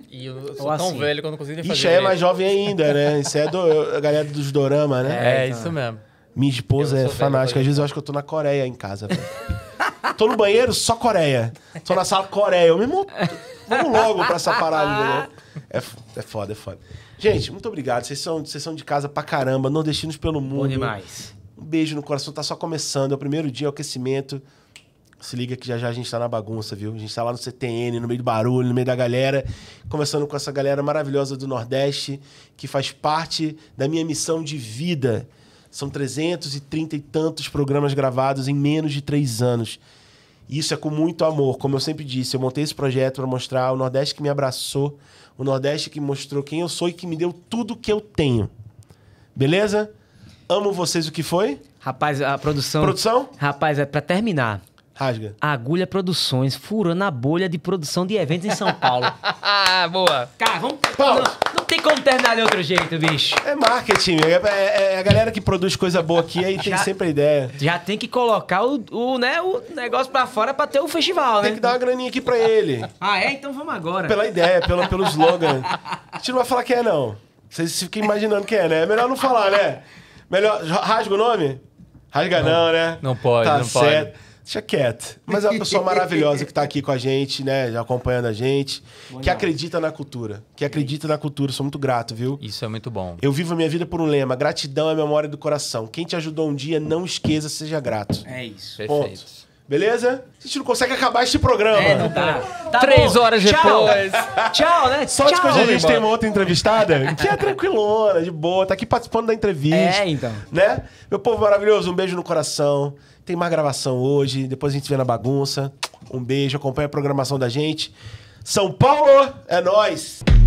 E eu sou Ou tão assim. velho que eu não consigo nem fazer. Ixi, é mais jovem ainda, né? Isso é do, a galera dos dorama, né? É, é então, isso mesmo. Minha esposa é fanática. Às vezes eu acho que eu tô na Coreia em casa, velho. tô no banheiro, só Coreia. Tô na sala Coreia. Eu mesmo. Vamos logo pra essa parada, né? É, é foda, é foda. Gente, muito obrigado. Vocês são, vocês são de casa pra caramba, nordestinos pelo mundo. Bom demais. Um beijo no coração, tá só começando. É o primeiro dia, é o aquecimento. Se liga que já já a gente tá na bagunça, viu? A gente tá lá no CTN, no meio do barulho, no meio da galera, conversando com essa galera maravilhosa do Nordeste, que faz parte da minha missão de vida. São 330 e tantos programas gravados em menos de três anos. Isso é com muito amor, como eu sempre disse. Eu montei esse projeto para mostrar o Nordeste que me abraçou, o Nordeste que mostrou quem eu sou e que me deu tudo que eu tenho. Beleza? Amo vocês o que foi? Rapaz, a produção. Produção? Rapaz, é para terminar. Rasga. Agulha Produções, furando a bolha de produção de eventos em São Paulo. ah, boa. Cara, vamos. Não, não, tem como terminar de outro jeito, bicho. É marketing. É, é, é a galera que produz coisa boa aqui aí tem sempre a ideia. Já tem que colocar o, o, né, o negócio pra fora pra ter o festival, tem né? Tem que dar uma graninha aqui pra ele. ah, é? Então vamos agora. Pela ideia, pelo, pelo slogan. A gente não vai falar que é, não. Vocês ficam imaginando que é, né? É melhor não falar, né? Melhor. Rasga o nome? Rasga não, né? não né? Não pode, tá não certo. pode. Deixa quieto. Mas é uma pessoa maravilhosa que está aqui com a gente, né? Acompanhando a gente. Bom, que não. acredita na cultura. Que acredita na cultura. Sou muito grato, viu? Isso é muito bom. Eu vivo a minha vida por um lema. Gratidão é a memória do coração. Quem te ajudou um dia, não esqueça, seja grato. É isso. Perfeito. Beleza? A gente não consegue acabar este programa. É, não Tá Três bom. horas Tchau. depois. Tchau, né? Só de que hoje a gente tem uma outra entrevistada que é tranquilona, de boa, tá aqui participando da entrevista. É, então. Né? Meu povo maravilhoso, um beijo no coração. Tem mais gravação hoje, depois a gente vê na bagunça. Um beijo, acompanha a programação da gente. São Paulo, é nós.